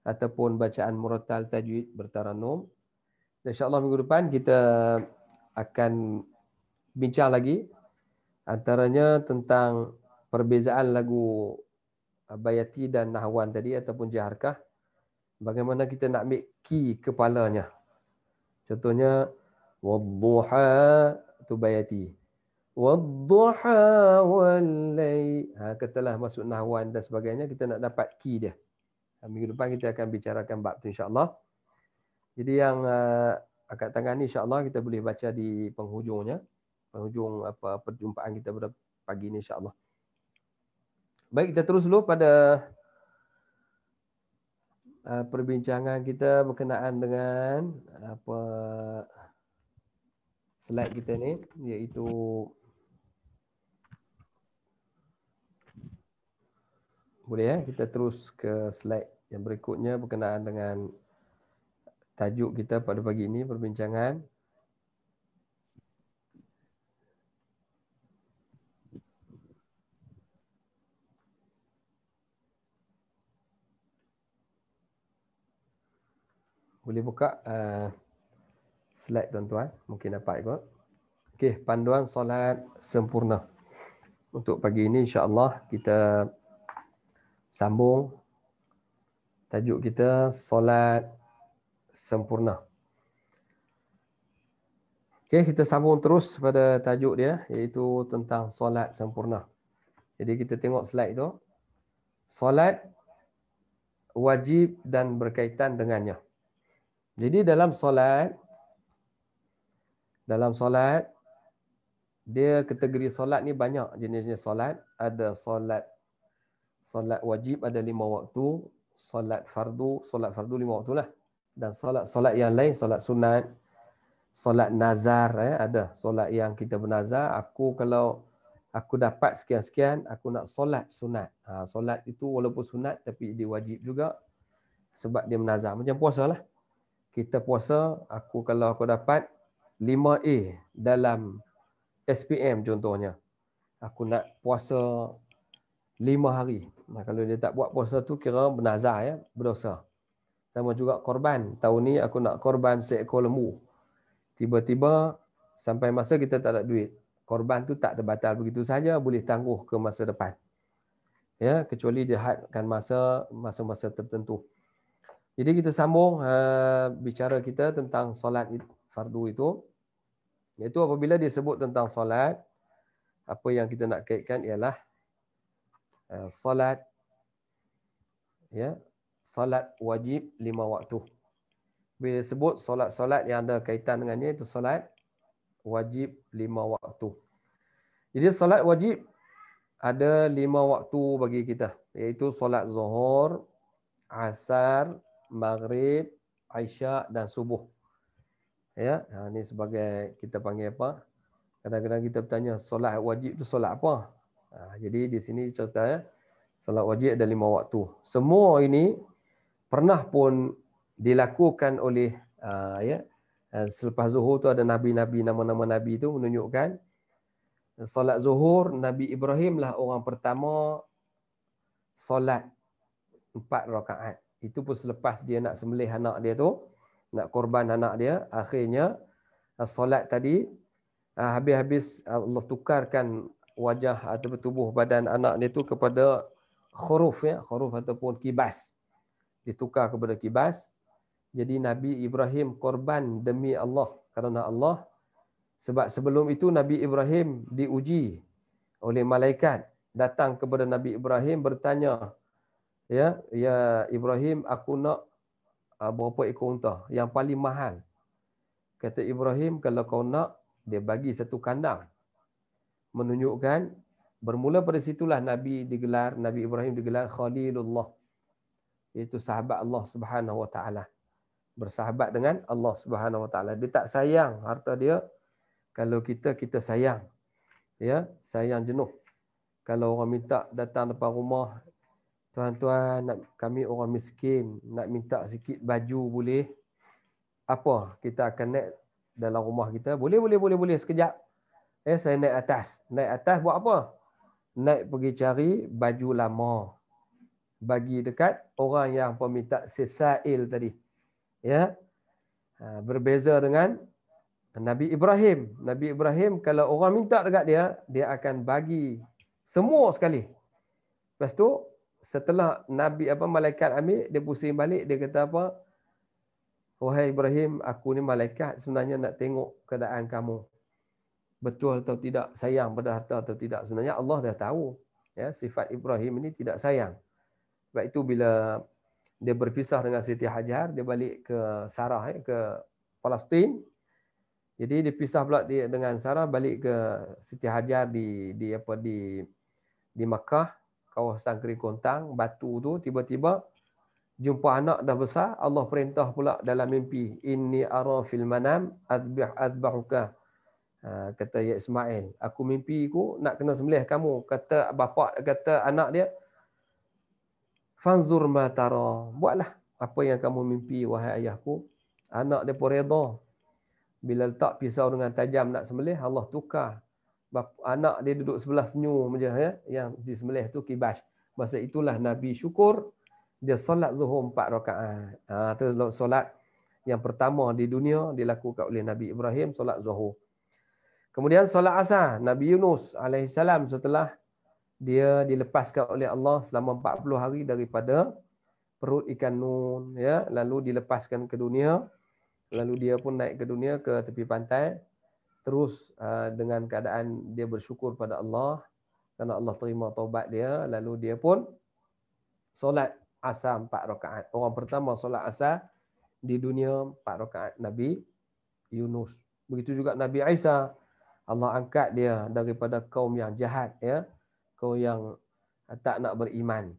ataupun bacaan murattal tajwid bertaranum insyaallah minggu depan kita akan bincang lagi antaranya tentang perbezaan lagu uh, bayati dan nahwan tadi ataupun jaharkah bagaimana kita nak ambil key kepalanya contohnya wadduha tu bayati wadduha walai ha katalah masuk nahwan dan sebagainya kita nak dapat key dia ha, minggu depan kita akan bicarakan bab tu insyaallah jadi yang uh, akad tangan ni insyaallah kita boleh baca di penghujungnya penghujung apa perjumpaan kita pada pagi ini insya-Allah. Baik, kita terus dulu pada uh, perbincangan kita berkenaan dengan apa slide kita ni iaitu boleh eh kita terus ke slide yang berikutnya berkenaan dengan tajuk kita pada pagi ini perbincangan boleh buka uh, slide tuan-tuan mungkin dapat ikut? okey panduan solat sempurna untuk pagi ini insya-Allah kita sambung tajuk kita solat sempurna okey kita sambung terus pada tajuk dia iaitu tentang solat sempurna jadi kita tengok slide tu solat wajib dan berkaitan dengannya jadi dalam solat dalam solat dia kategori solat ni banyak jenis-jenis solat. Ada solat solat wajib ada lima waktu, solat fardu, solat fardu lima waktu lah. Dan solat solat yang lain, solat sunat, solat nazar eh, ada. Solat yang kita bernazar, aku kalau aku dapat sekian-sekian, aku nak solat sunat. Ha, solat itu walaupun sunat tapi dia wajib juga sebab dia menazar. Macam puasa lah kita puasa aku kalau aku dapat 5A dalam SPM contohnya aku nak puasa 5 hari nah, kalau dia tak buat puasa tu kira bernazar ya berdosa sama juga korban tahun ni aku nak korban seekor lembu tiba-tiba sampai masa kita tak ada duit korban tu tak terbatal begitu saja boleh tangguh ke masa depan ya kecuali dia hadkan masa masa-masa tertentu jadi kita sambung uh, bicara kita tentang solat fardu itu. Iaitu apabila dia sebut tentang solat, apa yang kita nak kaitkan ialah uh, solat ya, solat wajib lima waktu. Bila sebut solat-solat yang ada kaitan dengannya itu solat wajib lima waktu. Jadi solat wajib ada lima waktu bagi kita. Iaitu solat zuhur, asar, maghrib, Aisyah dan subuh. Ya, ha, ini sebagai kita panggil apa? Kadang-kadang kita bertanya solat wajib tu solat apa? Ha, jadi di sini cerita ya. Solat wajib ada lima waktu. Semua ini pernah pun dilakukan oleh uh, ya ha, selepas zuhur tu ada nabi-nabi nama-nama nabi tu menunjukkan solat zuhur Nabi Ibrahim lah orang pertama solat empat rakaat itu pun selepas dia nak sembelih anak dia tu, nak korban anak dia, akhirnya uh, solat tadi uh, habis-habis uh, Allah tukarkan wajah atau tubuh badan anak dia tu kepada khuruf ya, khuruf ataupun kibas. Ditukar kepada kibas. Jadi Nabi Ibrahim korban demi Allah kerana Allah. Sebab sebelum itu Nabi Ibrahim diuji oleh malaikat datang kepada Nabi Ibrahim bertanya ya ya Ibrahim aku nak uh, berapa ekor unta yang paling mahal kata Ibrahim kalau kau nak dia bagi satu kandang menunjukkan bermula pada situlah nabi digelar nabi Ibrahim digelar khalilullah itu sahabat Allah Subhanahu wa taala bersahabat dengan Allah Subhanahu wa taala dia tak sayang harta dia kalau kita kita sayang ya sayang jenuh kalau orang minta datang depan rumah Tuan-tuan, nak, kami orang miskin, nak minta sikit baju boleh. Apa? Kita akan naik dalam rumah kita. Boleh, boleh, boleh, boleh. Sekejap. Eh, saya naik atas. Naik atas buat apa? Naik pergi cari baju lama. Bagi dekat orang yang peminta sesail tadi. Ya. Ha, berbeza dengan Nabi Ibrahim. Nabi Ibrahim kalau orang minta dekat dia, dia akan bagi semua sekali. Lepas tu, setelah Nabi apa malaikat ambil, dia pusing balik, dia kata apa? Wahai Ibrahim, aku ni malaikat sebenarnya nak tengok keadaan kamu. Betul atau tidak sayang pada harta atau tidak. Sebenarnya Allah dah tahu. Ya, sifat Ibrahim ini tidak sayang. Sebab itu bila dia berpisah dengan Siti Hajar, dia balik ke Sarah, eh, ke Palestin. Jadi dia pisah pula dia dengan Sarah balik ke Siti Hajar di di apa di di Mekah kawasan Kering Kontang, batu tu tiba-tiba jumpa anak dah besar, Allah perintah pula dalam mimpi, inni ara fil manam adbih adbahuka. Ha, kata Ya Ismail, aku mimpi ku nak kena sembelih kamu. Kata bapa kata anak dia, fanzur ma tara. Buatlah apa yang kamu mimpi wahai ayahku. Anak dia pun reda. Bila letak pisau dengan tajam nak sembelih, Allah tukar anak dia duduk sebelah senyum je ya yang disembelih tu kibas masa itulah nabi syukur dia solat zuhur empat rakaat ha tu solat yang pertama di dunia dilakukan oleh nabi Ibrahim solat zuhur kemudian solat asar nabi Yunus alaihi salam setelah dia dilepaskan oleh Allah selama 40 hari daripada perut ikan nun ya lalu dilepaskan ke dunia lalu dia pun naik ke dunia ke tepi pantai terus uh, dengan keadaan dia bersyukur pada Allah kerana Allah terima taubat dia lalu dia pun solat asar empat rakaat. Orang pertama solat asar di dunia empat rakaat Nabi Yunus. Begitu juga Nabi Isa Allah angkat dia daripada kaum yang jahat ya. Kaum yang tak nak beriman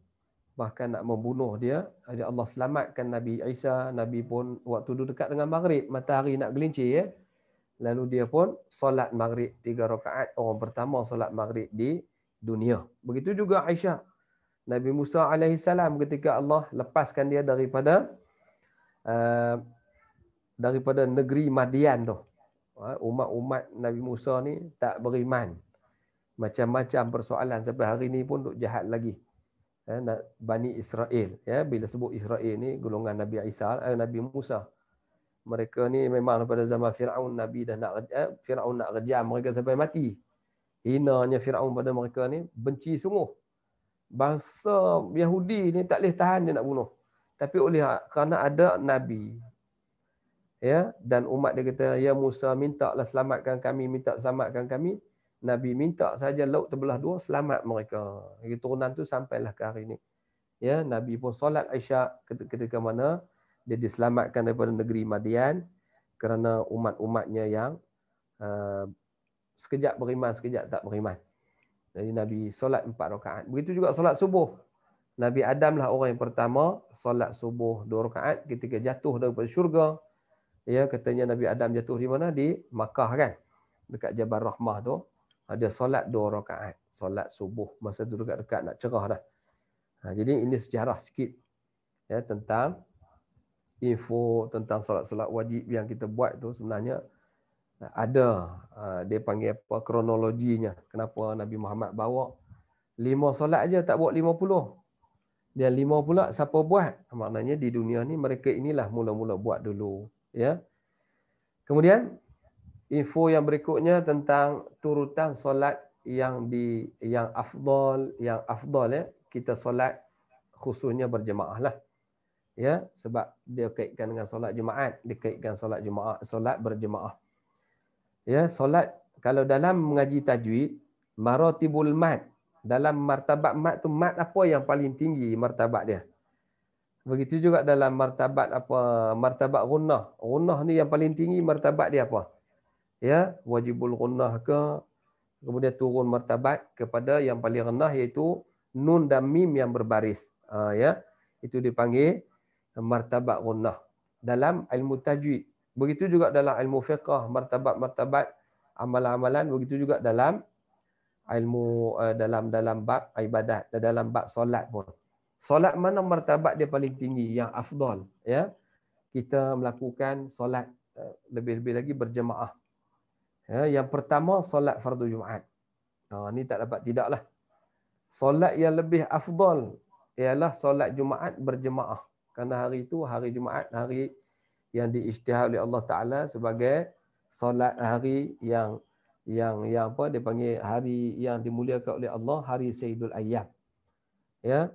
bahkan nak membunuh dia. Jadi Allah selamatkan Nabi Isa, Nabi pun waktu duduk dekat dengan maghrib, matahari nak gelincir ya lalu dia pun solat maghrib tiga rakaat orang pertama solat maghrib di dunia begitu juga Aisyah Nabi Musa alaihi salam ketika Allah lepaskan dia daripada uh, daripada negeri Madian tu ha, umat-umat Nabi Musa ni tak beriman macam-macam persoalan sampai hari ni pun duk jahat lagi eh, Bani Israel ya bila sebut Israel ni golongan Nabi Isa eh, Nabi Musa mereka ni memang pada zaman Firaun Nabi dah nak eh, Firaun nak kejar mereka sampai mati. Hinanya Firaun pada mereka ni, benci sungguh. Bangsa Yahudi ni tak boleh tahan dia nak bunuh. Tapi oleh kerana ada Nabi. Ya, dan umat dia kata, "Ya Musa, mintaklah selamatkan kami, minta selamatkan kami." Nabi minta saja laut terbelah dua selamat mereka. Keturunan tu sampailah ke hari ini Ya, Nabi pun solat Isyak ketika mana dia diselamatkan daripada negeri Madian kerana umat-umatnya yang uh, sekejap beriman sekejap tak beriman. Jadi Nabi solat empat rakaat. Begitu juga solat subuh. Nabi Adam lah orang yang pertama solat subuh dua rakaat ketika jatuh daripada syurga. Ya katanya Nabi Adam jatuh di mana? Di Makkah kan. Dekat Jabal Rahmah tu ada solat dua rakaat, solat subuh masa tu dekat-dekat nak cerah dah. Ha, jadi ini sejarah sikit ya tentang info tentang solat-solat wajib yang kita buat tu sebenarnya eh, ada eh, dia panggil apa kronologinya kenapa Nabi Muhammad bawa lima solat aja tak buat lima puluh dia lima pula siapa buat maknanya di dunia ni mereka inilah mula-mula buat dulu ya kemudian info yang berikutnya tentang turutan solat yang di yang afdal yang afdal ya kita solat khususnya berjemaah lah ya sebab dia kaitkan dengan solat jemaat, dia kaitkan solat jemaat, solat berjemaah ya solat kalau dalam mengaji tajwid maratibul mat dalam martabat mat tu mat apa yang paling tinggi martabat dia begitu juga dalam martabat apa martabat gunnah gunnah ni yang paling tinggi martabat dia apa ya wajibul gunnah ke kemudian turun martabat kepada yang paling rendah iaitu nun dan mim yang berbaris ha, ya itu dipanggil martabat gunnah dalam ilmu tajwid. Begitu juga dalam ilmu fiqah, martabat-martabat amalan-amalan, begitu juga dalam ilmu eh, dalam dalam bab ibadat dan dalam bab solat pun. Solat mana martabat dia paling tinggi yang afdal, ya? Kita melakukan solat eh, lebih-lebih lagi berjemaah. Ya, yang pertama solat fardu Jumaat. Ha, ini tak dapat tidaklah. Solat yang lebih afdal ialah solat Jumaat berjemaah. Kerana hari itu hari Jumaat, hari yang diisytihar oleh Allah Ta'ala sebagai solat hari yang yang yang apa dia panggil hari yang dimuliakan oleh Allah hari Sayyidul Ayyam. Ya.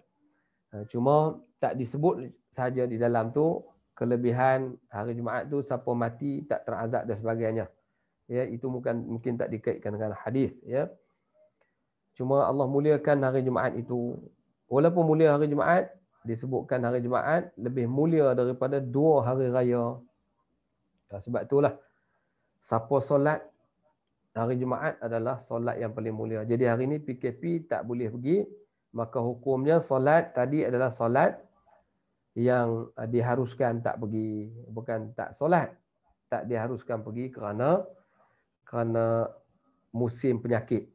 Ha, cuma tak disebut saja di dalam tu kelebihan hari Jumaat tu siapa mati tak terazab dan sebagainya. Ya, itu bukan mungkin tak dikaitkan dengan hadis, ya. Cuma Allah muliakan hari Jumaat itu. Walaupun mulia hari Jumaat, disebutkan hari Jumaat lebih mulia daripada dua hari raya. Ya, sebab itulah siapa solat hari Jumaat adalah solat yang paling mulia. Jadi hari ini PKP tak boleh pergi, maka hukumnya solat tadi adalah solat yang eh, diharuskan tak pergi. Bukan tak solat, tak diharuskan pergi kerana kerana musim penyakit.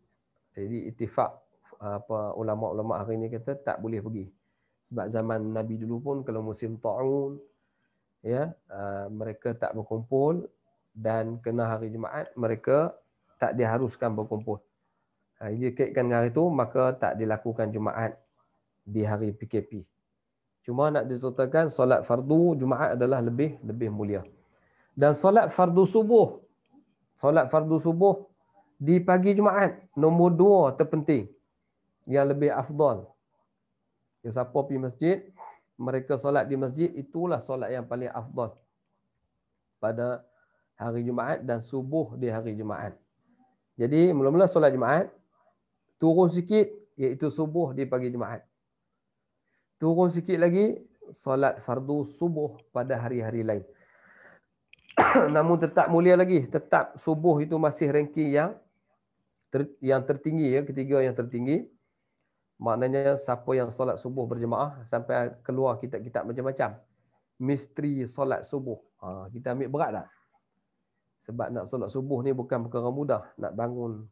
Jadi itifak eh, apa ulama-ulama hari ini kata tak boleh pergi sebab zaman nabi dulu pun kalau musim taun ya uh, mereka tak berkumpul dan kena hari jumaat mereka tak diharuskan berkumpul ha, jika kaitkan hari itu maka tak dilakukan jumaat di hari PKP cuma nak disertakan solat fardu jumaat adalah lebih lebih mulia dan solat fardu subuh solat fardu subuh di pagi jumaat nombor dua terpenting yang lebih afdol. Okay, siapa pergi masjid, mereka solat di masjid, itulah solat yang paling afdal pada hari Jumaat dan subuh di hari Jumaat. Jadi mula-mula solat Jumaat, turun sikit iaitu subuh di pagi Jumaat. Turun sikit lagi, solat fardu subuh pada hari-hari lain. Namun tetap mulia lagi, tetap subuh itu masih ranking yang ter, yang tertinggi ya, ketiga yang tertinggi maknanya siapa yang solat subuh berjemaah sampai keluar kitab-kitab macam-macam misteri solat subuh ha, kita ambil berat tak sebab nak solat subuh ni bukan perkara mudah nak bangun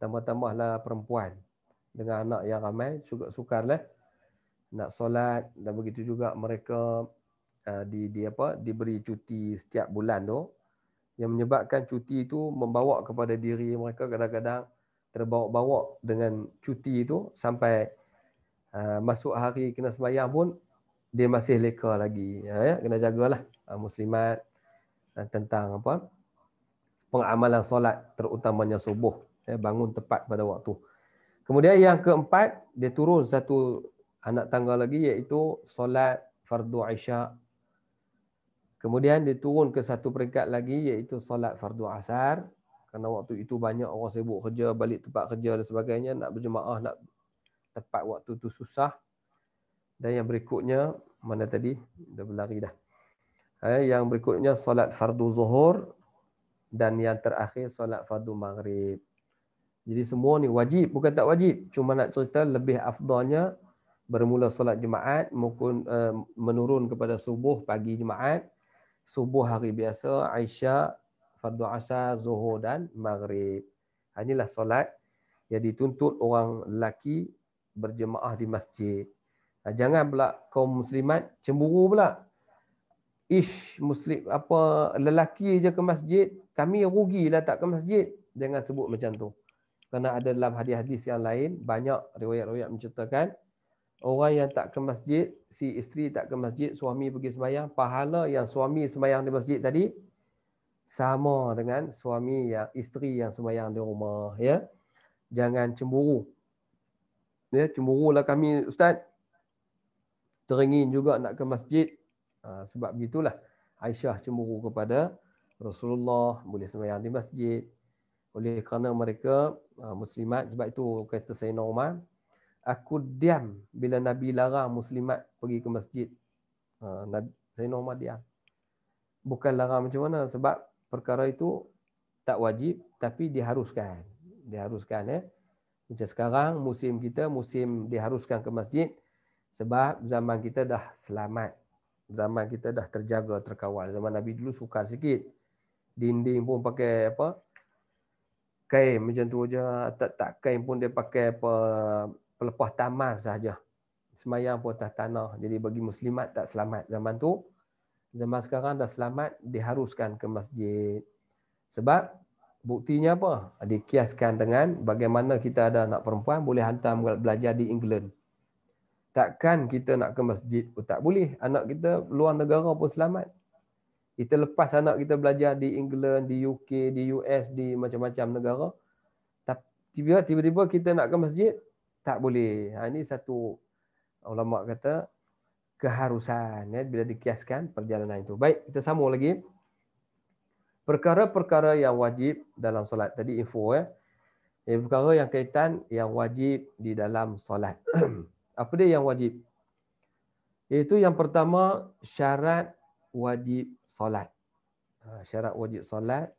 tambah-tambahlah perempuan dengan anak yang ramai juga sukar lah nak solat dan begitu juga mereka uh, di di apa diberi cuti setiap bulan tu yang menyebabkan cuti itu membawa kepada diri mereka kadang-kadang terbawa-bawa dengan cuti itu sampai uh, masuk hari kena sembahyang pun dia masih leka lagi ya, ya? kena jagalah uh, muslimat uh, tentang apa pengamalan solat terutamanya subuh ya, bangun tepat pada waktu kemudian yang keempat dia turun satu anak tangga lagi iaitu solat fardu isyak kemudian dia turun ke satu peringkat lagi iaitu solat fardu asar kerana waktu itu banyak orang sibuk kerja, balik tempat kerja dan sebagainya, nak berjemaah, nak tepat waktu itu susah. Dan yang berikutnya, mana tadi? Dah berlari dah. Eh, yang berikutnya, solat fardu zuhur. Dan yang terakhir, solat fardu maghrib. Jadi semua ni wajib, bukan tak wajib. Cuma nak cerita lebih afdalnya, bermula solat Jumaat, mungkin eh, menurun kepada subuh pagi jemaat, subuh hari biasa, Aisyah, fardu asar, zuhur dan maghrib. Ha, inilah solat yang dituntut orang lelaki berjemaah di masjid. Ha, jangan pula kaum muslimat cemburu pula. Ish muslim apa lelaki je ke masjid, kami rugilah tak ke masjid. dengan sebut macam tu. Kerana ada dalam hadis-hadis yang lain, banyak riwayat-riwayat menceritakan orang yang tak ke masjid, si isteri tak ke masjid, suami pergi sembahyang, pahala yang suami sembahyang di masjid tadi sama dengan suami yang isteri yang semayang di rumah ya jangan cemburu ya lah kami ustaz teringin juga nak ke masjid ha, sebab gitulah Aisyah cemburu kepada Rasulullah boleh semayang di masjid oleh kerana mereka ha, muslimat sebab itu kata saya normal aku diam bila nabi larang muslimat pergi ke masjid ha, nabi saya normal diam bukan larang macam mana sebab perkara itu tak wajib tapi diharuskan. Diharuskan ya. Macam sekarang musim kita musim diharuskan ke masjid sebab zaman kita dah selamat. Zaman kita dah terjaga terkawal. Zaman Nabi dulu sukar sikit. Dinding pun pakai apa? Kain macam tu aja. Tak tak kain pun dia pakai apa? Pelepah tamar saja. Semayang pun atas tanah. Jadi bagi muslimat tak selamat zaman tu zaman sekarang dah selamat diharuskan ke masjid. Sebab buktinya apa? Dikiaskan dengan bagaimana kita ada anak perempuan boleh hantar belajar di England. Takkan kita nak ke masjid pun tak boleh. Anak kita luar negara pun selamat. Kita lepas anak kita belajar di England, di UK, di US, di macam-macam negara. Tiba-tiba kita nak ke masjid, tak boleh. Ha, ini satu ulama kata, keharusan ya, bila dikiaskan perjalanan itu. Baik, kita sambung lagi. Perkara-perkara yang wajib dalam solat. Tadi info ya. Yang perkara yang kaitan yang wajib di dalam solat. Apa dia yang wajib? Itu yang pertama syarat wajib solat. Ha, syarat wajib solat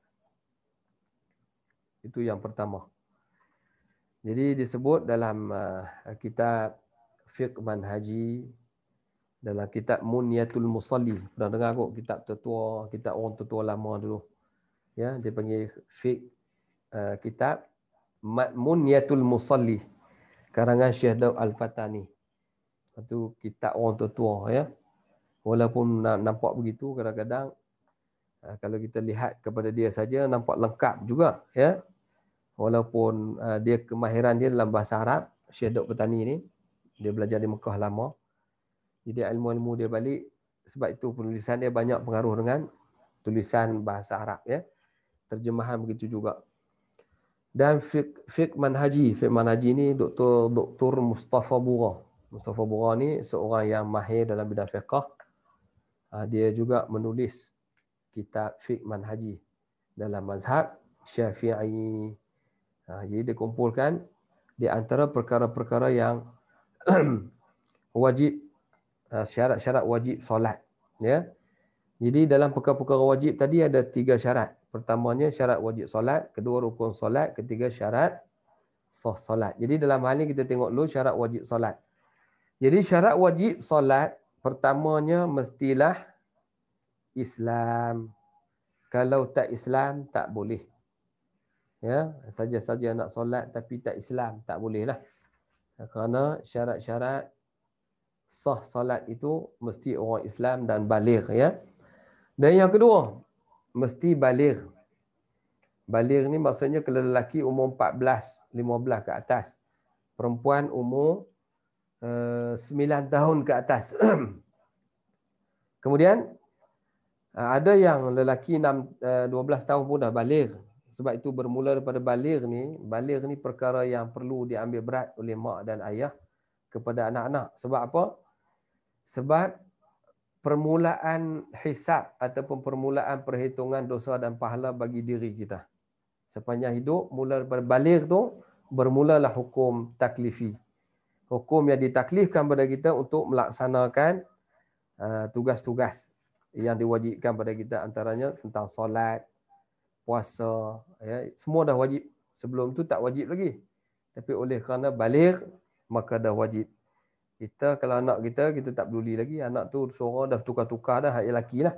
itu yang pertama. Jadi disebut dalam uh, kitab Fiqh Manhaji dalam kitab Munyatul Musalli. Pernah dengar kot kitab tertua, kitab orang tertua lama dulu. Ya, dia panggil fik uh, kitab Munyatul Musalli karangan Syekh Daud Al-Fatani. Satu kitab orang tertua ya. Walaupun nampak begitu kadang-kadang uh, kalau kita lihat kepada dia saja nampak lengkap juga ya. Walaupun uh, dia kemahiran dia dalam bahasa Arab, Syekh Daud Al-Fatani ni dia belajar di Mekah lama. Jadi ilmu-ilmu dia balik sebab itu penulisan dia banyak pengaruh dengan tulisan bahasa Arab ya. Terjemahan begitu juga. Dan fiqh fiq manhaji, fik manhaji ni Dr. Dr. Mustafa Bura. Mustafa Bura ni seorang yang mahir dalam bidang fiqh. Ah, dia juga menulis kitab fik manhaji dalam mazhab Syafi'i. Ah, jadi dikumpulkan di antara perkara-perkara yang wajib syarat-syarat ah, wajib solat. Ya. Jadi dalam perkara-perkara wajib tadi ada tiga syarat. Pertamanya syarat wajib solat, kedua rukun solat, ketiga syarat sah solat. Jadi dalam hal ini kita tengok dulu syarat wajib solat. Jadi syarat wajib solat pertamanya mestilah Islam. Kalau tak Islam tak boleh. Ya, saja-saja nak solat tapi tak Islam tak boleh lah. Kerana syarat-syarat sah salat itu mesti orang Islam dan balir ya. Dan yang kedua, mesti balir. Balir ni maksudnya kalau lelaki umur 14, 15 ke atas. Perempuan umur uh, eh, 9 tahun ke atas. Kemudian eh, ada yang lelaki 6 12 eh, tahun pun dah balir. Sebab itu bermula daripada balir ni, balir ni perkara yang perlu diambil berat oleh mak dan ayah kepada anak-anak. Sebab apa? Sebab permulaan hisap ataupun permulaan perhitungan dosa dan pahala bagi diri kita. Sepanjang hidup, mula berbalik tu, bermulalah hukum taklifi. Hukum yang ditaklifkan kepada kita untuk melaksanakan uh, tugas-tugas yang diwajibkan kepada kita antaranya tentang solat, puasa, ya, semua dah wajib. Sebelum tu tak wajib lagi. Tapi oleh kerana balik, maka dah wajib kita kalau anak kita kita tak peduli lagi anak tu suara dah tukar-tukar dah hak lelaki lah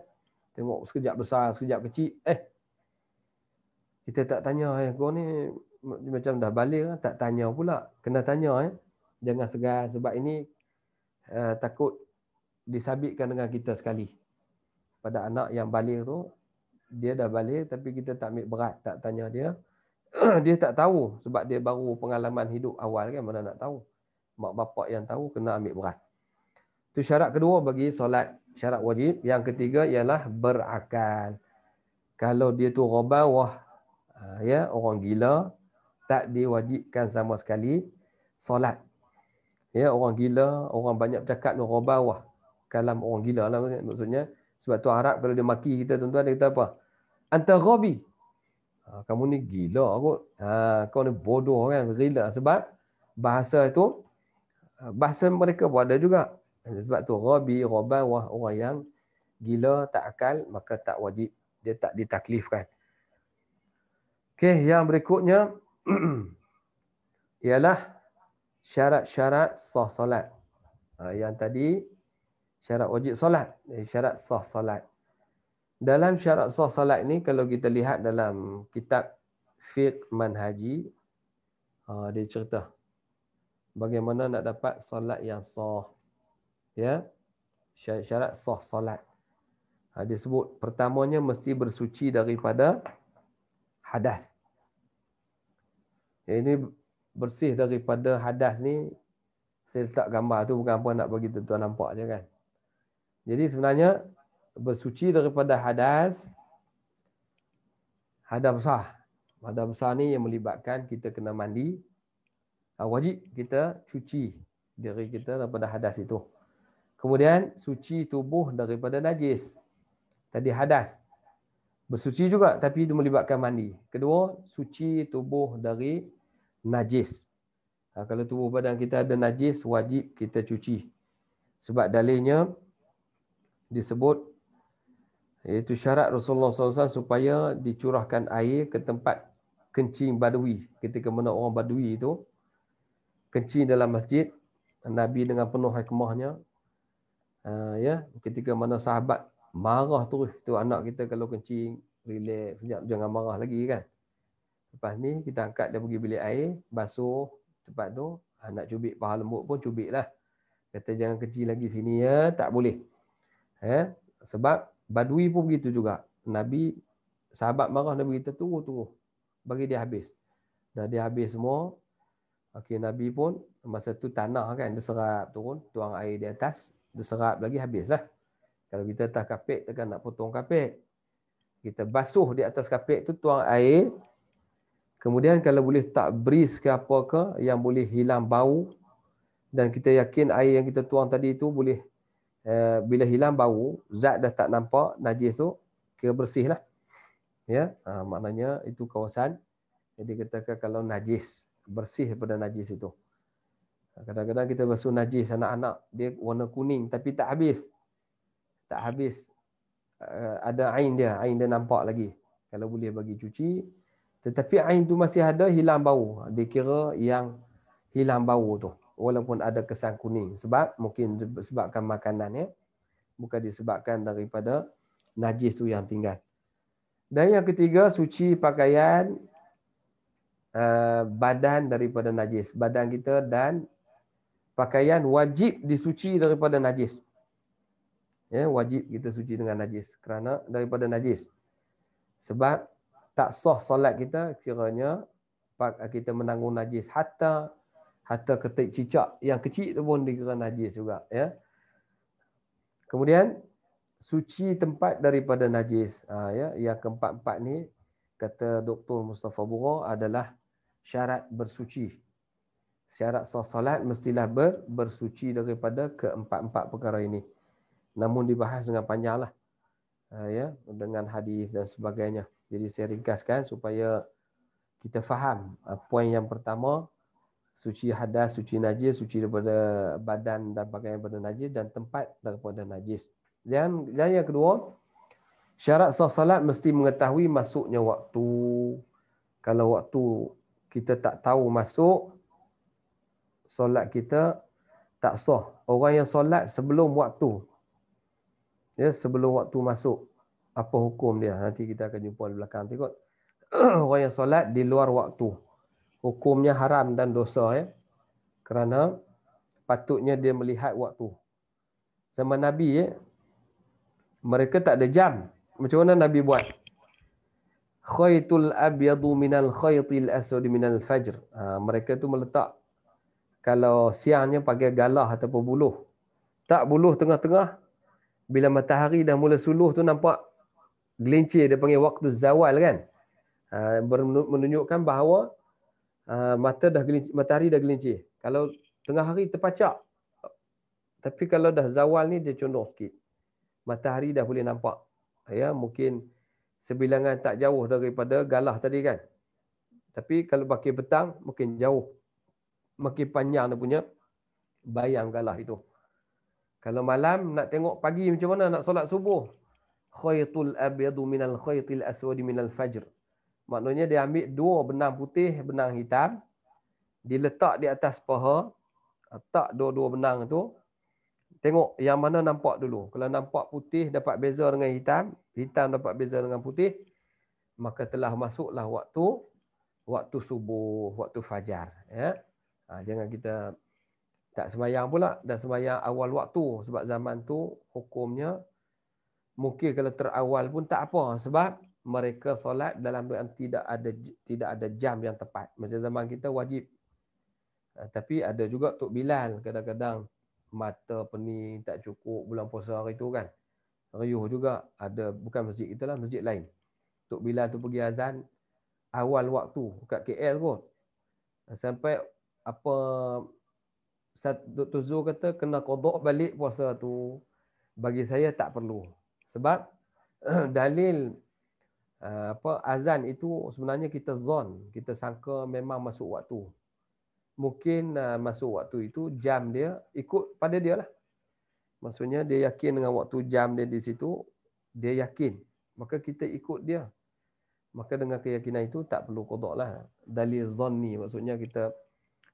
tengok sekejap besar sekejap kecil eh kita tak tanya eh kau ni macam dah balik lah? tak tanya pula kena tanya eh jangan segan sebab ini uh, takut disabitkan dengan kita sekali pada anak yang balik tu dia dah balik tapi kita tak ambil berat tak tanya dia dia tak tahu sebab dia baru pengalaman hidup awal kan mana nak tahu mak bapak yang tahu kena ambil berat. Itu syarat kedua bagi solat syarat wajib. Yang ketiga ialah berakal. Kalau dia tu roban wah ah, ya orang gila tak diwajibkan sama sekali solat. Ya orang gila, orang banyak bercakap ni roban wah. Kalam orang gila lah maksudnya. Sebab tu Arab kalau dia maki kita tuan-tuan dia kata apa? Anta ghabi. Ha, kamu ni gila kot. Ha, kau ni bodoh kan. Gila. Sebab bahasa itu Ah, bahasa mereka pun ada juga. Eh, sebab tu rabi, roban, wah orang yang gila, tak akal, maka tak wajib. Dia tak ditaklifkan. Okay yang berikutnya ialah syarat-syarat sah solat. Ah, yang tadi syarat wajib solat, eh, syarat sah solat. Dalam syarat sah solat ni kalau kita lihat dalam kitab fiqh manhaji ah, dia cerita bagaimana nak dapat solat yang sah. Ya. Syarat-syarat sah solat. Ha, dia sebut pertamanya mesti bersuci daripada hadas. Ya, ini bersih daripada hadas ni saya letak gambar tu bukan apa nak bagi tuan-tuan nampak je kan. Jadi sebenarnya bersuci daripada hadas hadas sah, Hadas sah ni yang melibatkan kita kena mandi Ah, wajib kita cuci diri kita daripada hadas itu. Kemudian suci tubuh daripada najis. Tadi hadas. Bersuci juga tapi itu melibatkan mandi. Kedua, suci tubuh dari najis. Ha, kalau tubuh badan kita ada najis, wajib kita cuci. Sebab dalilnya disebut iaitu syarat Rasulullah SAW supaya dicurahkan air ke tempat kencing badui ketika mana orang badui itu kencing dalam masjid Nabi dengan penuh hikmahnya uh, ya ketika mana sahabat marah terus tu anak kita kalau kencing relax Sejak jangan marah lagi kan lepas ni kita angkat dia pergi bilik air basuh tempat tu anak ah, cubik paha lembut pun cubitlah kata jangan kencing lagi sini ya tak boleh eh sebab badui pun begitu juga nabi sahabat marah nabi kita tunggu tunggu bagi dia habis dah dia habis semua Okey Nabi pun masa tu tanah kan diserap turun, tuang air di atas, diserap lagi habislah. Kalau kita atas kapek, tekan nak potong kapek. Kita basuh di atas kapek tu, tuang air. Kemudian kalau boleh tak bris ke apa ke yang boleh hilang bau dan kita yakin air yang kita tuang tadi tu boleh uh, bila hilang bau, zat dah tak nampak, najis tu kira bersih Ya, uh, maknanya itu kawasan jadi kita kata kalau najis bersih daripada najis itu. Kadang-kadang kita basuh najis anak-anak, dia warna kuning tapi tak habis. Tak habis. Eh, ada air dia, air dia nampak lagi. Kalau boleh bagi cuci. Tetapi air tu masih ada, hilang bau. Dia kira yang hilang bau tu. Walaupun ada kesan kuning. Sebab mungkin disebabkan makanan. Ya. Bukan disebabkan daripada najis tu yang tinggal. Dan yang ketiga, suci pakaian Eh, badan daripada najis. Badan kita dan pakaian wajib disuci daripada najis. Ya, wajib kita suci dengan najis kerana daripada najis. Sebab tak sah solat kita kiranya kita menanggung najis hatta hatta ketik cicak yang kecil tu pun dikira najis juga ya. Kemudian suci tempat daripada najis ha, ya yang keempat-empat ni kata Dr. Mustafa Bura adalah syarat bersuci. Syarat sah solat mestilah ber, bersuci daripada keempat-empat perkara ini. Namun dibahas dengan panjanglah. Eh, ya, dengan hadis dan sebagainya. Jadi saya ringkaskan supaya kita faham eh, poin yang pertama suci hadas, suci najis, suci daripada badan dan bagian daripada najis dan tempat daripada najis. Dan, dan yang kedua, syarat sah salat mesti mengetahui masuknya waktu. Kalau waktu kita tak tahu masuk solat kita tak sah orang yang solat sebelum waktu ya sebelum waktu masuk apa hukum dia nanti kita akan jumpa di belakang tengok orang yang solat di luar waktu hukumnya haram dan dosa ya kerana patutnya dia melihat waktu sama nabi ya mereka tak ada jam macam mana nabi buat khaitul abyadu minal khaitil asad minal fajr. Ha, mereka tu meletak kalau siangnya pakai galah ataupun buluh. Tak buluh tengah-tengah bila matahari dah mula suluh tu nampak gelincir dia panggil waktu zawal kan. Ha, menunjukkan bahawa ha, mata dah gelinci, matahari dah gelincir. Kalau tengah hari terpacak. Tapi kalau dah zawal ni dia condong sikit. Matahari dah boleh nampak. Ya, mungkin sebilangan tak jauh daripada galah tadi kan. Tapi kalau makin petang, mungkin jauh. Makin panjang dia punya bayang galah itu. Kalau malam, nak tengok pagi macam mana nak solat subuh. Khaytul abidu minal khaytil aswadi minal fajr. Maknanya dia ambil dua benang putih, benang hitam. Diletak di atas paha. Letak dua-dua benang itu. Tengok yang mana nampak dulu. Kalau nampak putih dapat beza dengan hitam, hitam dapat beza dengan putih, maka telah masuklah waktu waktu subuh, waktu fajar. Ya? Ha, jangan kita tak semayang pula dan semayang awal waktu sebab zaman tu hukumnya mungkin kalau terawal pun tak apa sebab mereka solat dalam tidak ada tidak ada jam yang tepat. Macam zaman kita wajib. Ha, tapi ada juga Tok Bilal kadang-kadang mata pening, tak cukup bulan puasa hari tu kan. Riuh juga ada bukan masjid kita lah, masjid lain. Tok bila tu pergi azan awal waktu kat KL kot. Sampai apa Satu tu Zul kata kena kodok balik puasa tu. Bagi saya tak perlu. Sebab dalil eh, apa azan itu sebenarnya kita zon. Kita sangka memang masuk waktu mungkin uh, masuk waktu itu jam dia ikut pada dia lah. Maksudnya dia yakin dengan waktu jam dia di situ, dia yakin. Maka kita ikut dia. Maka dengan keyakinan itu tak perlu kodok lah. Dalil zonni maksudnya kita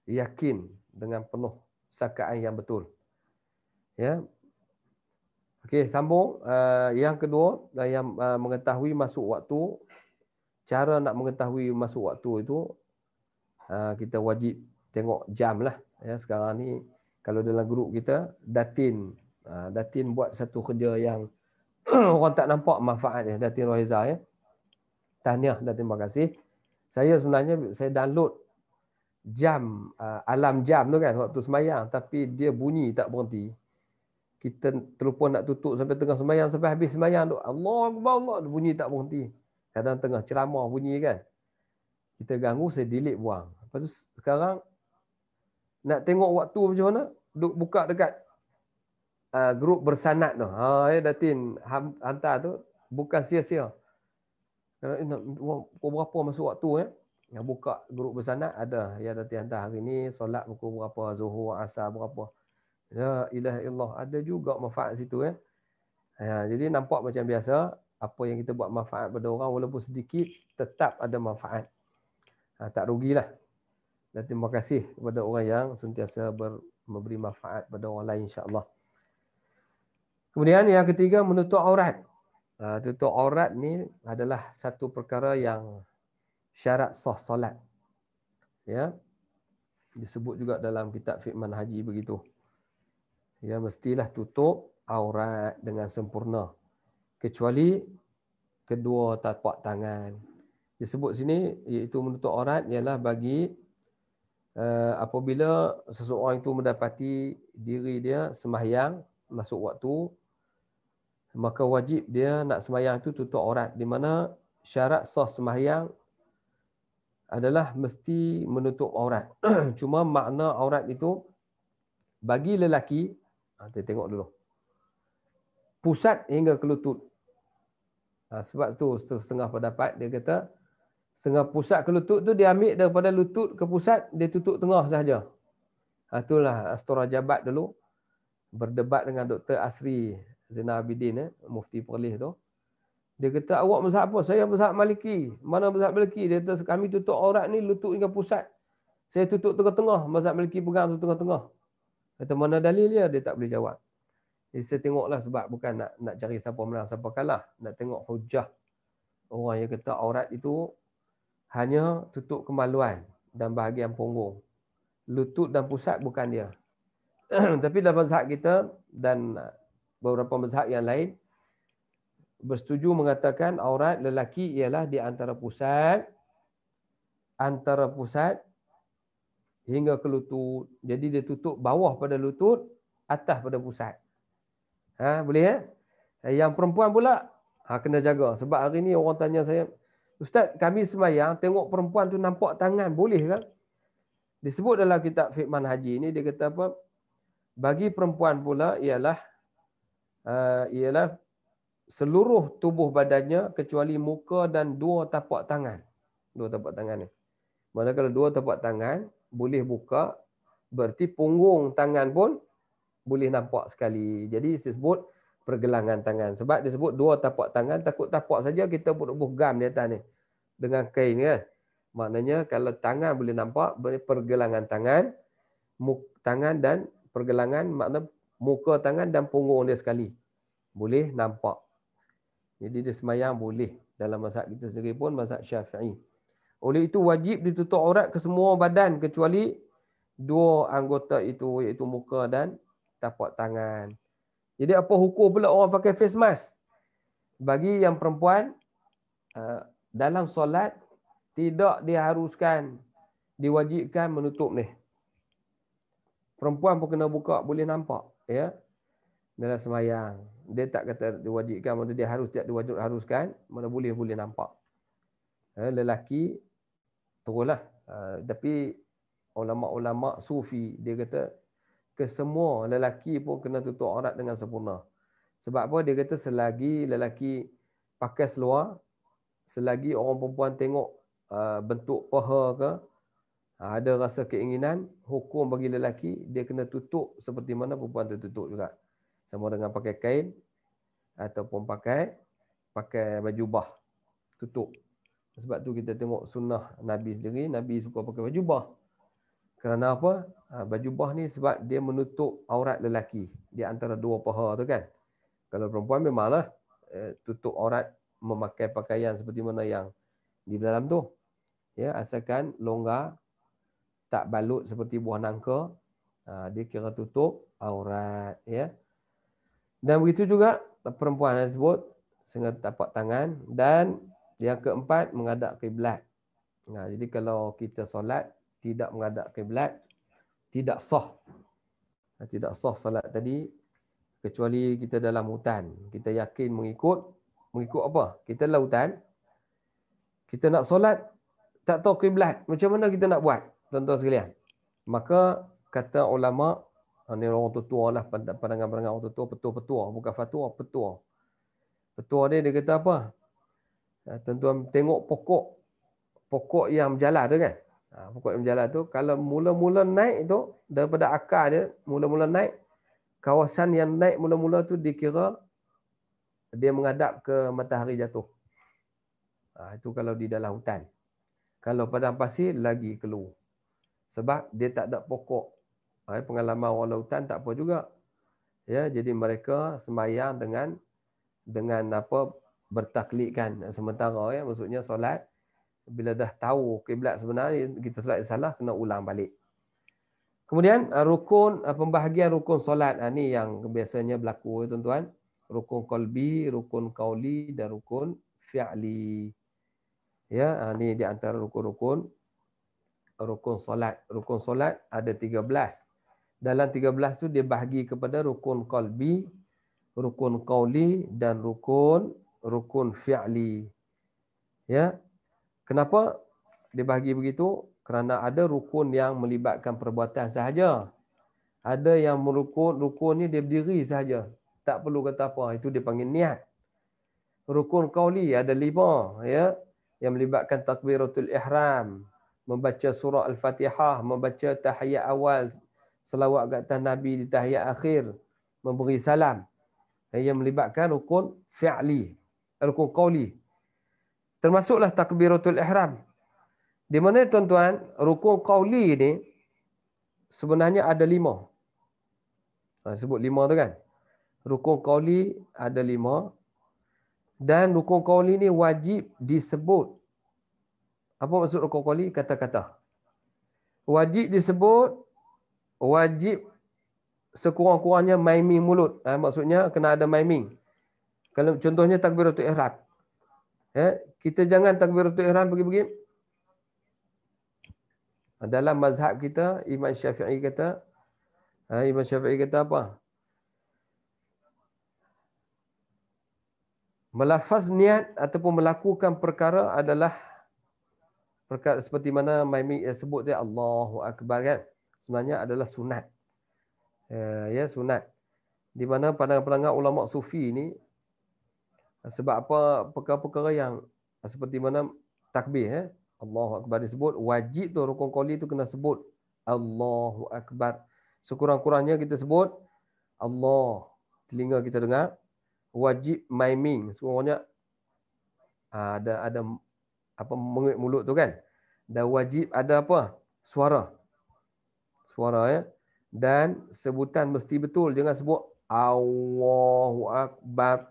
yakin dengan penuh sakaan yang betul. Ya. Okey, sambung. Uh, yang kedua, uh, yang uh, mengetahui masuk waktu, cara nak mengetahui masuk waktu itu, uh, kita wajib tengok jam lah. Ya, sekarang ni kalau dalam grup kita, Datin ha, Datin buat satu kerja yang orang tak nampak manfaat ya, Datin Rohiza. Ya. Tahniah, Datin terima kasih. Saya sebenarnya saya download jam, ha, alam jam tu kan waktu semayang. Tapi dia bunyi tak berhenti. Kita terlupa nak tutup sampai tengah semayang, sampai habis semayang tu. Allah Akbar Allah, bunyi tak berhenti. Kadang tengah ceramah bunyi kan. Kita ganggu, saya delete buang. Lepas tu sekarang nak tengok waktu macam mana duk buka dekat uh, grup bersanat tu ha ya datin hantar tu bukan sia-sia kalau -sia. Eh, pukul berapa masuk waktu ya yang buka grup bersanat ada ya datin hantar hari ni solat pukul berapa zuhur asar berapa ya ilah illallah ada juga manfaat situ ya ya jadi nampak macam biasa apa yang kita buat manfaat pada orang walaupun sedikit tetap ada manfaat ha, tak rugilah dan terima kasih kepada orang yang sentiasa ber, memberi manfaat kepada orang lain insya-Allah. Kemudian yang ketiga menutup aurat. Uh, tutup aurat ni adalah satu perkara yang syarat sah solat. Ya. Disebut juga dalam kitab Fiqman Haji begitu. Ya mestilah tutup aurat dengan sempurna. Kecuali kedua tapak tangan. Disebut sini iaitu menutup aurat ialah bagi Eh, apabila seseorang itu mendapati diri dia sembahyang masuk waktu maka wajib dia nak sembahyang itu tutup aurat di mana syarat sah sembahyang adalah mesti menutup aurat cuma makna aurat itu bagi lelaki ah, kita tengok dulu pusat hingga ke lutut ah, sebab tu setengah pendapat dia kata setengah pusat ke lutut tu dia ambil daripada lutut ke pusat dia tutup tengah saja. Ha, itulah Astora Jabat dulu berdebat dengan Dr. Asri Zainal Abidin eh, mufti Perlis tu. Dia kata awak mazhab apa? Saya mazhab Maliki. Mana mazhab Maliki? Dia kata kami tutup orang ni lutut hingga pusat. Saya tutup tengah-tengah. Mazhab Maliki pegang tu tengah-tengah. Kata mana dalil dia? Dia tak boleh jawab. Jadi saya tengoklah sebab bukan nak nak cari siapa menang siapa kalah. Nak tengok hujah orang yang kata aurat itu hanya tutup kemaluan dan bahagian punggung. Lutut dan pusat bukan dia. Tapi dalam mazhab kita dan beberapa mazhab yang lain bersetuju mengatakan aurat lelaki ialah di antara pusat antara pusat hingga ke lutut. Jadi dia tutup bawah pada lutut, atas pada pusat. Ha, boleh ya? Yang perempuan pula ha, kena jaga. Sebab hari ni orang tanya saya, Ustaz, kami sembahyang tengok perempuan tu nampak tangan boleh kan? Disebut dalam kitab Fitman Haji ini dia kata apa? Bagi perempuan pula ialah uh, ialah seluruh tubuh badannya kecuali muka dan dua tapak tangan. Dua tapak tangan ni. kalau dua tapak tangan boleh buka berarti punggung tangan pun boleh nampak sekali. Jadi disebut pergelangan tangan. Sebab dia sebut dua tapak tangan, takut tapak saja kita pun rebuh gam di atas ni. Dengan kain kan. Maknanya kalau tangan boleh nampak, pergelangan tangan, tangan dan pergelangan, makna muka tangan dan punggung dia sekali. Boleh nampak. Jadi dia semayang boleh. Dalam masak kita sendiri pun, masak syafi'i. Oleh itu wajib ditutup aurat ke semua badan kecuali dua anggota itu iaitu muka dan tapak tangan. Jadi apa hukum pula orang pakai face mask? Bagi yang perempuan eh, dalam solat tidak diharuskan diwajibkan menutup ni. Perempuan pun kena buka boleh nampak ya. Dalam semayang dia tak kata diwajibkan mana dia harus tiap diwajib haruskan mana boleh boleh nampak. Eh, lelaki teruslah eh, tapi ulama-ulama sufi dia kata kesemua lelaki pun kena tutup aurat dengan sempurna. Sebab apa? Dia kata selagi lelaki pakai seluar, selagi orang perempuan tengok uh, bentuk paha ke, ada rasa keinginan, hukum bagi lelaki, dia kena tutup seperti mana perempuan tutup juga. Sama dengan pakai kain ataupun pakai pakai baju bah tutup. Sebab tu kita tengok sunnah Nabi sendiri, Nabi suka pakai baju bah. Kerana apa? Ah, baju bah ni sebab dia menutup aurat lelaki di antara dua paha tu kan. Kalau perempuan memanglah eh, tutup aurat memakai pakaian seperti mana yang di dalam tu. Ya, asalkan longgar tak balut seperti buah nangka, ah, dia kira tutup aurat ya. Dan begitu juga perempuan tersebut sengaja tapak tangan dan yang keempat menghadap kiblat. Nah, jadi kalau kita solat tidak menghadap kiblat tidak sah ha, tidak sah salat tadi kecuali kita dalam hutan kita yakin mengikut mengikut apa kita dalam hutan kita nak solat tak tahu kiblat macam mana kita nak buat tuan-tuan sekalian maka kata ulama ha, ni orang tua lah pandangan-pandangan orang tua petua-petua bukan fatwa petua petua dia dia kata apa ha, tuan-tuan tengok pokok pokok yang berjalan tu kan Ha, pokok Ibn Jalal tu kalau mula-mula naik tu daripada akar dia mula-mula naik kawasan yang naik mula-mula tu dikira dia menghadap ke matahari jatuh. Ha, itu kalau di dalam hutan. Kalau padang pasir lagi keluar. Sebab dia tak ada pokok. Ha, pengalaman orang hutan tak apa juga. Ya, jadi mereka sembahyang dengan dengan apa bertaklikkan sementara ya maksudnya solat bila dah tahu kiblat sebenarnya kita solat salah kena ulang balik. Kemudian uh, rukun uh, pembahagian rukun solat ha, ni yang biasanya berlaku eh, tuan-tuan, rukun qalbi, rukun qauli dan rukun fi'li. Ya, ha, ni di antara rukun-rukun rukun solat. Rukun solat ada 13. Dalam 13 tu dia bahagi kepada rukun qalbi, rukun qauli dan rukun rukun fi'li. Ya, Kenapa dibahagi begitu? Kerana ada rukun yang melibatkan perbuatan sahaja. Ada yang merukun, rukun ni dia berdiri sahaja. Tak perlu kata apa, itu dia panggil niat. Rukun kauli ada lima. Ya? Yang melibatkan takbiratul ihram. Membaca surah Al-Fatihah, membaca tahiyat awal. Selawat ke Nabi di tahiyat akhir. Memberi salam. Yang melibatkan rukun fi'li. Rukun kauli termasuklah takbiratul ihram di mana tuan-tuan rukun qauli ini sebenarnya ada lima ha, sebut lima tu kan rukun qauli ada lima dan rukun qauli ini wajib disebut apa maksud rukun qauli kata-kata wajib disebut wajib sekurang-kurangnya maiming mulut ha, maksudnya kena ada maiming kalau contohnya takbiratul ihram Eh, kita jangan takbiratul ihram pergi-pergi. Dalam mazhab kita, Imam Syafi'i kata, eh, Imam Syafi'i kata apa? Melafaz niat ataupun melakukan perkara adalah perkara seperti mana Maimi sebut dia Allahu Akbar kan? Sebenarnya adalah sunat. Eh, ya, sunat. Di mana pandangan-pandangan ulama sufi ini sebab apa perkara-perkara yang ah, seperti mana takbir eh Allahu akbar disebut wajib tu rukun qawli tu kena sebut Allahu akbar sekurang-kurangnya kita sebut Allah telinga kita dengar wajib miming Semuanya ah, ada ada apa mengut mulut tu kan dan wajib ada apa suara suara ya dan sebutan mesti betul jangan sebut Allahu akbar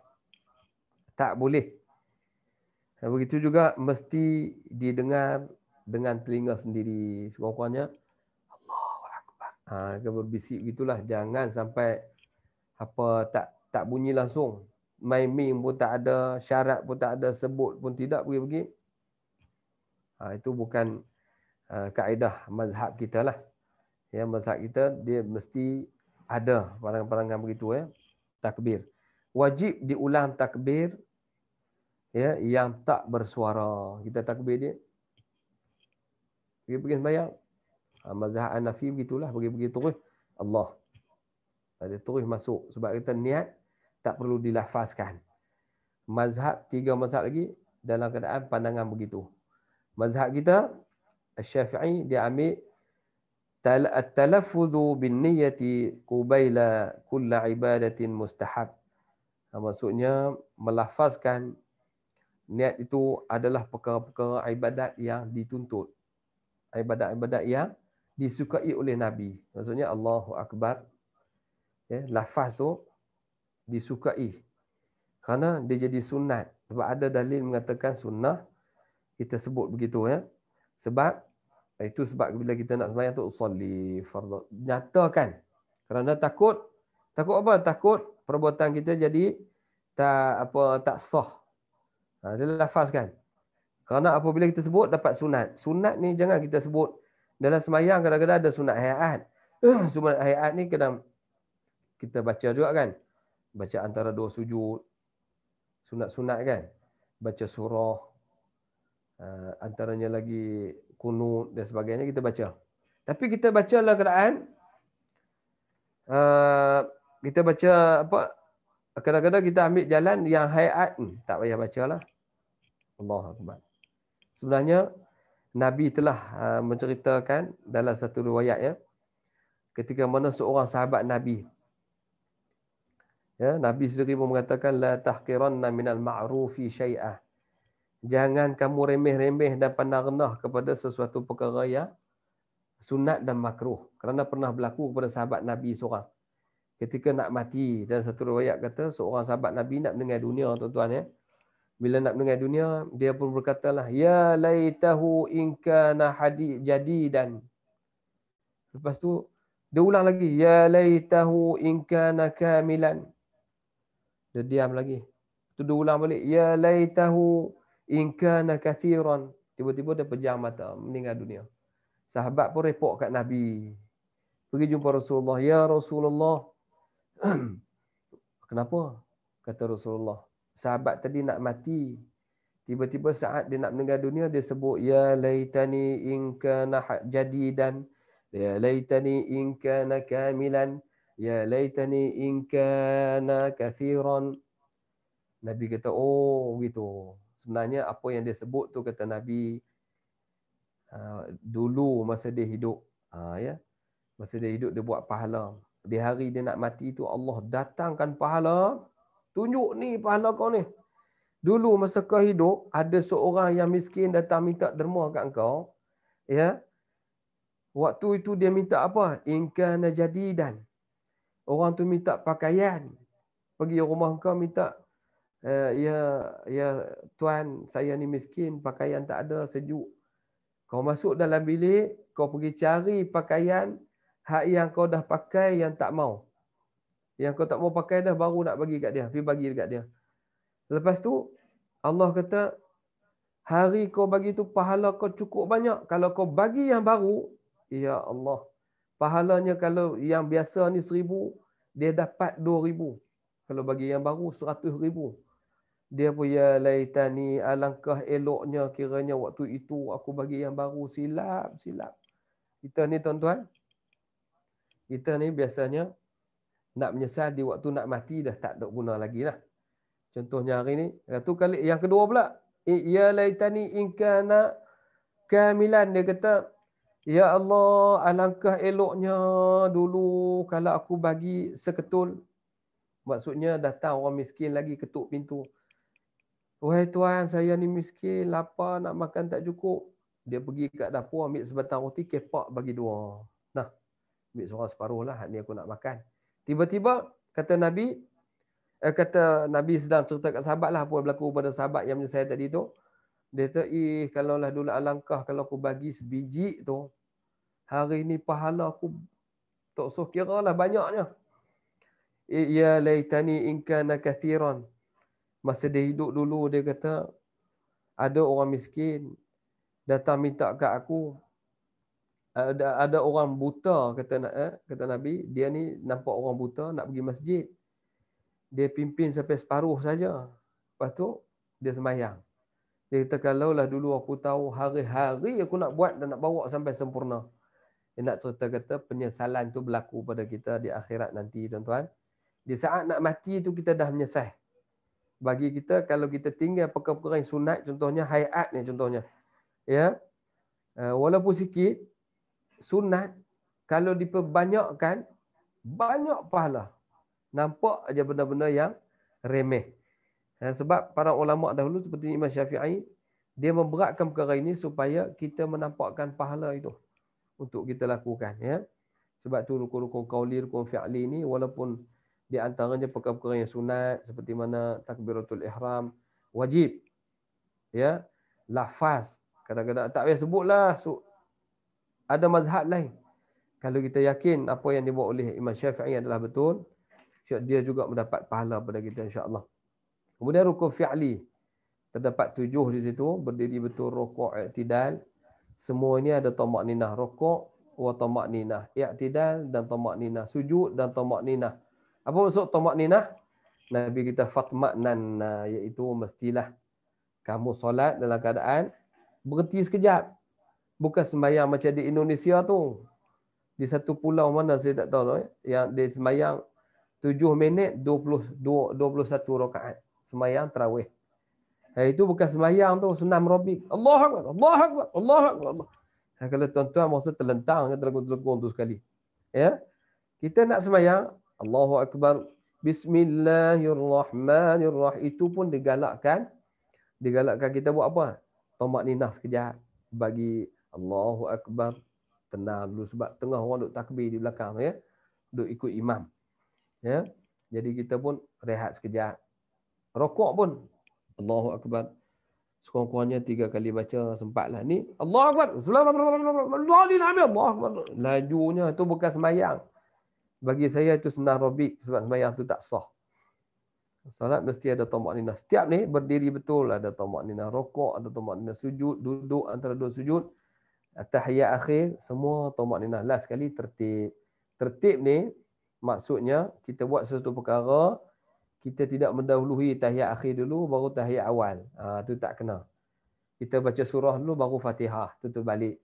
tak boleh. Dan begitu juga mesti didengar dengan telinga sendiri. Sekurang-kurangnya Allahu akbar. ha, kan berbisik gitulah. Jangan sampai apa tak tak bunyi langsung. Maiming pun tak ada, syarat pun tak ada, sebut pun tidak pergi-pergi. Ha, itu bukan uh, kaedah mazhab kita lah. Ya, mazhab kita dia mesti ada pandangan-pandangan begitu ya. Takbir. Wajib diulang takbir ya yang tak bersuara kita takbir dia pergi pergi sembahyang ah, mazhab anafi begitulah pergi pergi terus Allah ada terus masuk sebab kita niat tak perlu dilafazkan mazhab tiga mazhab lagi dalam keadaan pandangan begitu mazhab kita Syafi'i dia ambil tal at-talaffuz bin niyyati qubaila kull ibadatin mustahab ah, maksudnya melafazkan niat itu adalah perkara-perkara ibadat yang dituntut. Ibadat-ibadat yang disukai oleh Nabi. Maksudnya Allahu Akbar. Ya, lafaz tu disukai. Kerana dia jadi sunat. Sebab ada dalil mengatakan sunnah. Kita sebut begitu. ya. Sebab itu sebab bila kita nak sembahyang tu usalli fardhu nyatakan kerana takut takut apa takut perbuatan kita jadi tak apa tak sah Ha, saya lafazkan. Kerana apabila kita sebut dapat sunat. Sunat ni jangan kita sebut dalam semayang kadang-kadang ada sunat hayat. sunat hayat ni kadang kita baca juga kan. Baca antara dua sujud. Sunat-sunat kan. Baca surah. Ha, antaranya lagi kunut dan sebagainya kita baca. Tapi kita baca dalam keadaan ha, kita baca apa kadang-kadang kita ambil jalan yang hayat tak payah lah Allah akbar. Sebenarnya Nabi telah uh, menceritakan dalam satu riwayat ya ketika mana seorang sahabat Nabi ya Nabi sendiri pun mengatakan la tahqiranna minal ma'rufi syai'ah. Jangan kamu remeh-remeh dan pandang rendah kepada sesuatu perkara yang sunat dan makruh. Kerana pernah berlaku kepada sahabat Nabi seorang ketika nak mati dan satu riwayat kata seorang sahabat Nabi nak mendengar dunia tuan-tuan ya. Bila nak mendengar dunia dia pun berkatalah ya laitahu in kana hadi jadi dan lepas tu dia ulang lagi ya laitahu in kana kamilan. Dia diam lagi. Tu dia ulang balik ya laitahu in kana kathiran. Tiba-tiba dia pejam mata meninggal dunia. Sahabat pun repot kat Nabi. Pergi jumpa Rasulullah. Ya Rasulullah, Kenapa? Kata Rasulullah. Sahabat tadi nak mati. Tiba-tiba saat dia nak meninggal dunia, dia sebut, Ya laytani inka nahak jadidan. Ya laytani inka nakamilan. Ya laytani inka nakathiran. Nabi kata, oh gitu. Sebenarnya apa yang dia sebut tu kata Nabi, ah, dulu masa dia hidup, ah, ya, masa dia hidup dia buat pahala di hari dia nak mati tu Allah datangkan pahala tunjuk ni pahala kau ni dulu masa kau hidup ada seorang yang miskin datang minta derma kat kau ya waktu itu dia minta apa in kana jadidan orang tu minta pakaian pergi rumah kau minta eh, ya ya tuan saya ni miskin pakaian tak ada sejuk kau masuk dalam bilik kau pergi cari pakaian hak yang kau dah pakai yang tak mau. Yang kau tak mau pakai dah baru nak bagi dekat dia, pergi bagi dekat dia. Lepas tu Allah kata hari kau bagi tu pahala kau cukup banyak. Kalau kau bagi yang baru, ya Allah. Pahalanya kalau yang biasa ni seribu, dia dapat dua ribu. Kalau bagi yang baru, seratus ribu. Dia pun, ya laytani alangkah eloknya kiranya waktu itu aku bagi yang baru. Silap, silap. Kita ni tuan-tuan, kita ni biasanya nak menyesal di waktu nak mati dah tak ada guna lagi lah. Contohnya hari ni. Satu kali yang kedua pula. Ya laitani inkana kamilan. Dia kata, Ya Allah, alangkah eloknya dulu kalau aku bagi seketul. Maksudnya datang orang miskin lagi ketuk pintu. Wahai tuan, saya ni miskin, lapar, nak makan tak cukup. Dia pergi kat dapur, ambil sebatang roti, kepak bagi dua ambil seorang separuh lah ni aku nak makan. Tiba-tiba kata Nabi eh, kata Nabi sedang cerita kat sahabat lah apa yang berlaku pada sahabat yang punya saya tadi tu. Dia kata, eh kalau lah dulu alangkah kalau aku bagi sebiji tu, hari ni pahala aku tak usah kira lah banyaknya. Ya laytani inkana kathiran. Masa dia hidup dulu dia kata, ada orang miskin datang minta kat aku ada ada orang buta kata eh, kata nabi dia ni nampak orang buta nak pergi masjid dia pimpin sampai separuh saja lepas tu dia sembahyang dia kata lah dulu aku tahu hari-hari aku nak buat dan nak bawa sampai sempurna dia nak cerita kata penyesalan tu berlaku pada kita di akhirat nanti tuan-tuan di saat nak mati tu kita dah menyesal bagi kita kalau kita tinggal perkara-perkara sunat contohnya hayat ni contohnya ya eh, walaupun sikit sunat kalau diperbanyakkan banyak pahala. Nampak aja benda-benda yang remeh. Eh, sebab para ulama dahulu seperti Imam Syafi'i dia memberatkan perkara ini supaya kita menampakkan pahala itu untuk kita lakukan ya. Sebab tu rukun-rukun qauli rukun fi'li ini walaupun di antaranya perkara-perkara yang sunat seperti mana takbiratul ihram wajib ya lafaz kadang-kadang tak payah sebutlah ada mazhab lain. Kalau kita yakin apa yang dibuat oleh Imam Syafi'i adalah betul, dia juga mendapat pahala pada kita insya-Allah. Kemudian rukun fi'li terdapat tujuh di situ, berdiri betul rukuk, i'tidal. Semua ini ada tamak ninah rukuk wa tamak ninah i'tidal dan tamak ninah sujud dan tamak ninah. Apa maksud tamak ninah? Nabi kita fatmak nanna iaitu mestilah kamu solat dalam keadaan berhenti sekejap bukan sembahyang macam di Indonesia tu. Di satu pulau mana saya tak tahu eh. yang dia sembahyang 7 minit 22 21 rakaat sembahyang tarawih. Ha eh, itu bukan sembahyang tu senam robik. Allahu akbar. Allahu akbar. Allahu akbar. Allah. Ha, eh, kalau tuan-tuan masa terlentang ke terlegur-legur tu sekali. Ya. Kita nak sembahyang Allahu akbar. Bismillahirrahmanirrahim. Itu pun digalakkan digalakkan kita buat apa? Tomak ninas sekejap bagi Allahu Akbar. Tenang dulu sebab tengah orang duk takbir di belakang ya. Duk ikut imam. Ya. Jadi kita pun rehat sekejap. Rokok pun. Allahu Akbar. Sekurang-kurangnya tiga kali baca sempatlah. Ni Allahu Akbar. Allahu Akbar. Lajunya tu bukan semayang. Bagi saya itu senar robik sebab semayang tu tak sah. Salat mesti ada tomak nina. Setiap ni berdiri betul. Ada tomak nina rokok, ada tomak nina sujud, duduk antara dua sujud tahiyat akhir semua tomak nina last sekali tertib tertib ni maksudnya kita buat sesuatu perkara kita tidak mendahului tahiyat akhir dulu baru tahiyat awal ha, tu tak kena kita baca surah dulu baru fatihah tu tu balik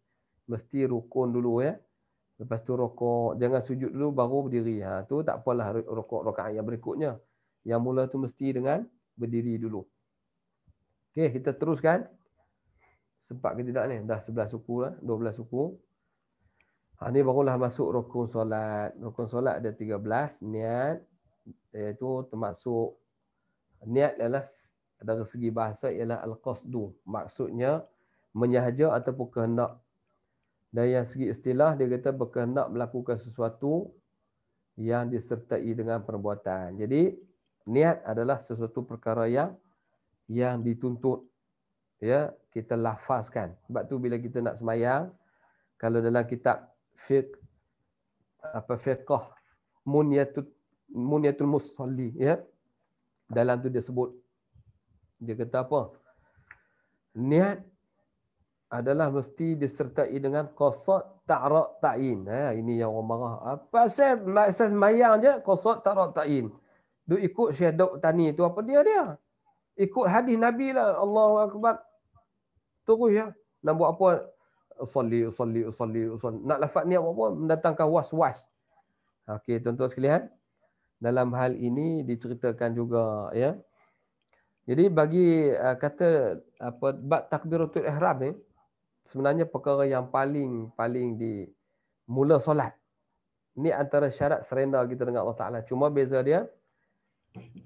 mesti rukun dulu ya lepas tu rokok jangan sujud dulu baru berdiri ha, tu tak apalah rokok rokaat yang berikutnya yang mula tu mesti dengan berdiri dulu okey kita teruskan sempat ke tidak ni? Dah 11 suku lah, 12 suku. Ha, ni barulah masuk rukun solat. Rukun solat ada 13, niat. Iaitu termasuk niat adalah dari segi bahasa ialah al-qasdu. Maksudnya, menyahaja ataupun kehendak. Dan yang segi istilah, dia kata berkehendak melakukan sesuatu yang disertai dengan perbuatan. Jadi, niat adalah sesuatu perkara yang yang dituntut ya kita lafazkan. Sebab tu bila kita nak semayang, kalau dalam kitab fiqh apa fiqh munyatul munyatul musalli ya dalam tu dia sebut dia kata apa niat adalah mesti disertai dengan qasad ta'raq ta'in ha ini yang orang marah apa ah, saya maksud sembahyang je qasad ta'raq ta'in duk ikut syekh tani tu apa dia dia ikut hadis Nabi lah. Allahu Akbar. Terus ya. Nak buat apa? Usalli, usalli, usalli, usalli. Nak lafad ni apa pun, mendatangkan was-was. Okey, tuan-tuan sekalian. Dalam hal ini diceritakan juga ya. Jadi bagi uh, kata apa bab takbiratul ihram ni sebenarnya perkara yang paling paling di mula solat. Ini antara syarat serendah kita dengan Allah Taala. Cuma beza dia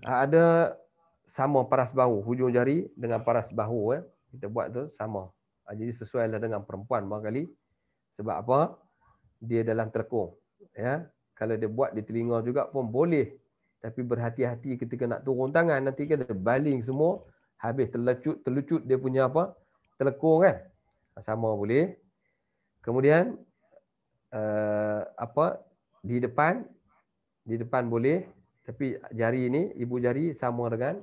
ada sama paras bahu hujung jari dengan paras bahu ya eh. kita buat tu sama ah, jadi sesuai lah dengan perempuan kali sebab apa dia dalam terkung ya kalau dia buat di telinga juga pun boleh tapi berhati-hati ketika nak turun tangan nanti kan dia baling semua habis terlecut terlecut dia punya apa terkung kan sama boleh kemudian uh, apa di depan di depan boleh tapi jari ini ibu jari sama dengan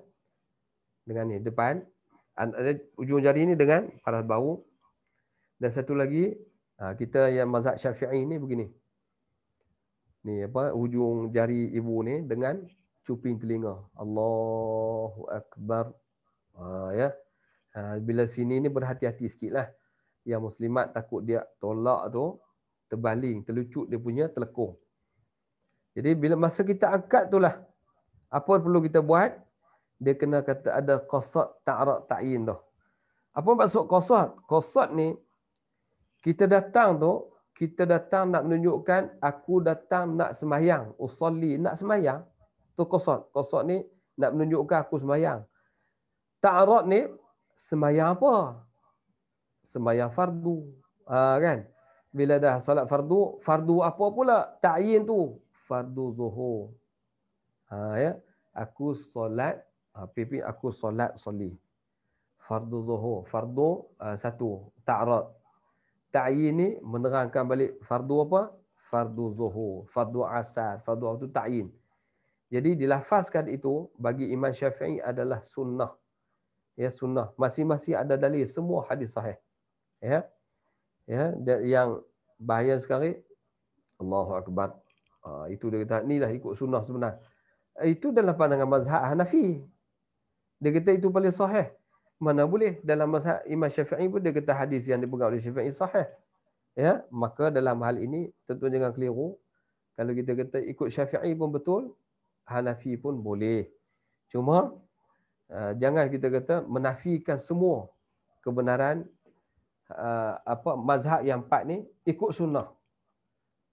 dengan ni depan ada ujung jari ni dengan paras bahu dan satu lagi ha, kita yang mazhab Syafi'i ni begini ni apa ujung jari ibu ni dengan cuping telinga Allahu akbar ha, ya ha, bila sini ni berhati-hati sikitlah yang muslimat takut dia tolak tu terbaling terlucut dia punya telekung jadi bila masa kita angkat tu lah apa perlu kita buat dia kena kata ada qasad ta'arad ta'yin tu. Apa maksud qasad? Qasad ni kita datang tu, kita datang nak menunjukkan aku datang nak sembahyang, usolli nak sembahyang. Tu qasad. Qasad ni nak menunjukkan aku sembahyang. Ta'arad ni sembahyang apa? Sembahyang fardu. Ha, kan? Bila dah salat fardu, fardu apa pula? Ta'yin tu. Fardu zuhur. Ha, ya? Aku solat Ha, pipi aku solat soli. Fardu zuhur. Fardu uh, satu. Ta'rat. Ta'yin ni menerangkan balik fardu apa? Fardu zuhur. Fardu asar. Fardu apa tu Jadi dilafazkan itu bagi Imam Syafi'i adalah sunnah. Ya sunnah. Masih-masih ada dalil. Semua hadis sahih. Ya. Ya. Yang bahaya sekali. Allahu Akbar. Uh, itu dia kata. Inilah ikut sunnah sebenarnya. Itu dalam pandangan mazhab Hanafi. Dia kata itu paling sahih. Mana boleh dalam masa Imam Syafi'i pun dia kata hadis yang dipegang oleh Syafi'i sahih. Ya, maka dalam hal ini tentu jangan keliru. Kalau kita kata ikut Syafi'i pun betul, Hanafi pun boleh. Cuma eh, jangan kita kata menafikan semua kebenaran eh, apa mazhab yang empat ni ikut sunnah.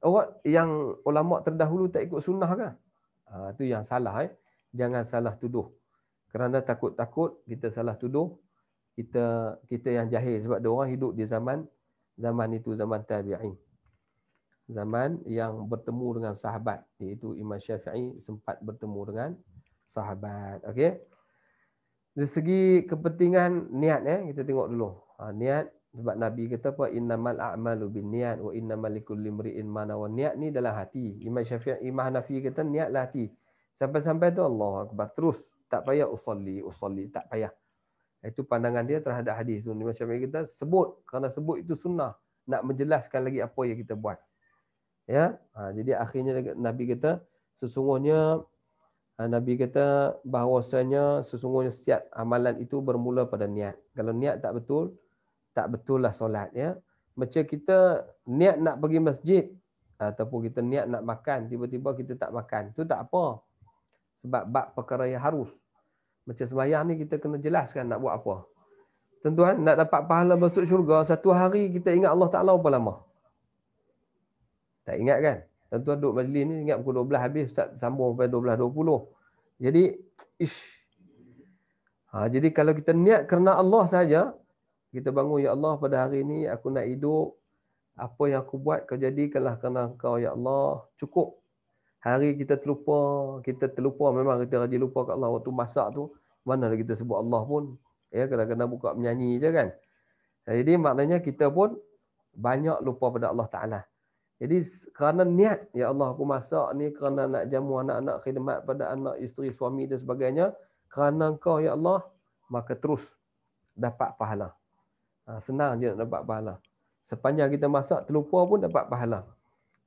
Orang yang ulama terdahulu tak ikut sunnah kan? Ah tu yang salah eh. Jangan salah tuduh kerana takut-takut kita salah tuduh kita kita yang jahil sebab dia orang hidup di zaman zaman itu zaman tabi'in zaman yang bertemu dengan sahabat iaitu Imam Syafi'i sempat bertemu dengan sahabat okey dari segi kepentingan niat eh kita tengok dulu ha, niat sebab nabi kata apa innamal a'malu binniat wa innamal likulli imri'in ma nawa niat ni dalam hati Imam Syafi'i Imam Hanafi kata niatlah hati sampai-sampai tu Allahu akbar terus tak payah usalli usalli tak payah itu pandangan dia terhadap hadis tu macam kita sebut kerana sebut itu sunnah nak menjelaskan lagi apa yang kita buat ya ha, jadi akhirnya nabi kata sesungguhnya ha, Nabi kata bahawasanya sesungguhnya setiap amalan itu bermula pada niat. Kalau niat tak betul, tak betul lah solat. Ya. Macam kita niat nak pergi masjid ataupun kita niat nak makan, tiba-tiba kita tak makan. Tu tak apa. Sebab bab perkara yang harus. Macam sembahyang ni kita kena jelaskan nak buat apa. Tuan-tuan, nak dapat pahala masuk syurga, satu hari kita ingat Allah Ta'ala berapa lama? Tak ingat kan? Tuan-tuan duduk majlis ni, ingat pukul 12 habis, Ustaz sambung sampai 12.20. Jadi, ish. Ha, jadi kalau kita niat kerana Allah saja, kita bangun, Ya Allah pada hari ini aku nak hidup, apa yang aku buat kau jadikanlah kerana kau, Ya Allah, cukup hari kita terlupa, kita terlupa memang kita rajin lupa kat Allah waktu masak tu, mana kita sebut Allah pun. Ya, kadang-kadang buka menyanyi je kan. Jadi maknanya kita pun banyak lupa pada Allah Ta'ala. Jadi kerana niat, Ya Allah aku masak ni kerana nak jamu anak-anak khidmat pada anak, isteri, suami dan sebagainya. Kerana kau Ya Allah, maka terus dapat pahala. Ha, senang je nak dapat pahala. Sepanjang kita masak, terlupa pun dapat pahala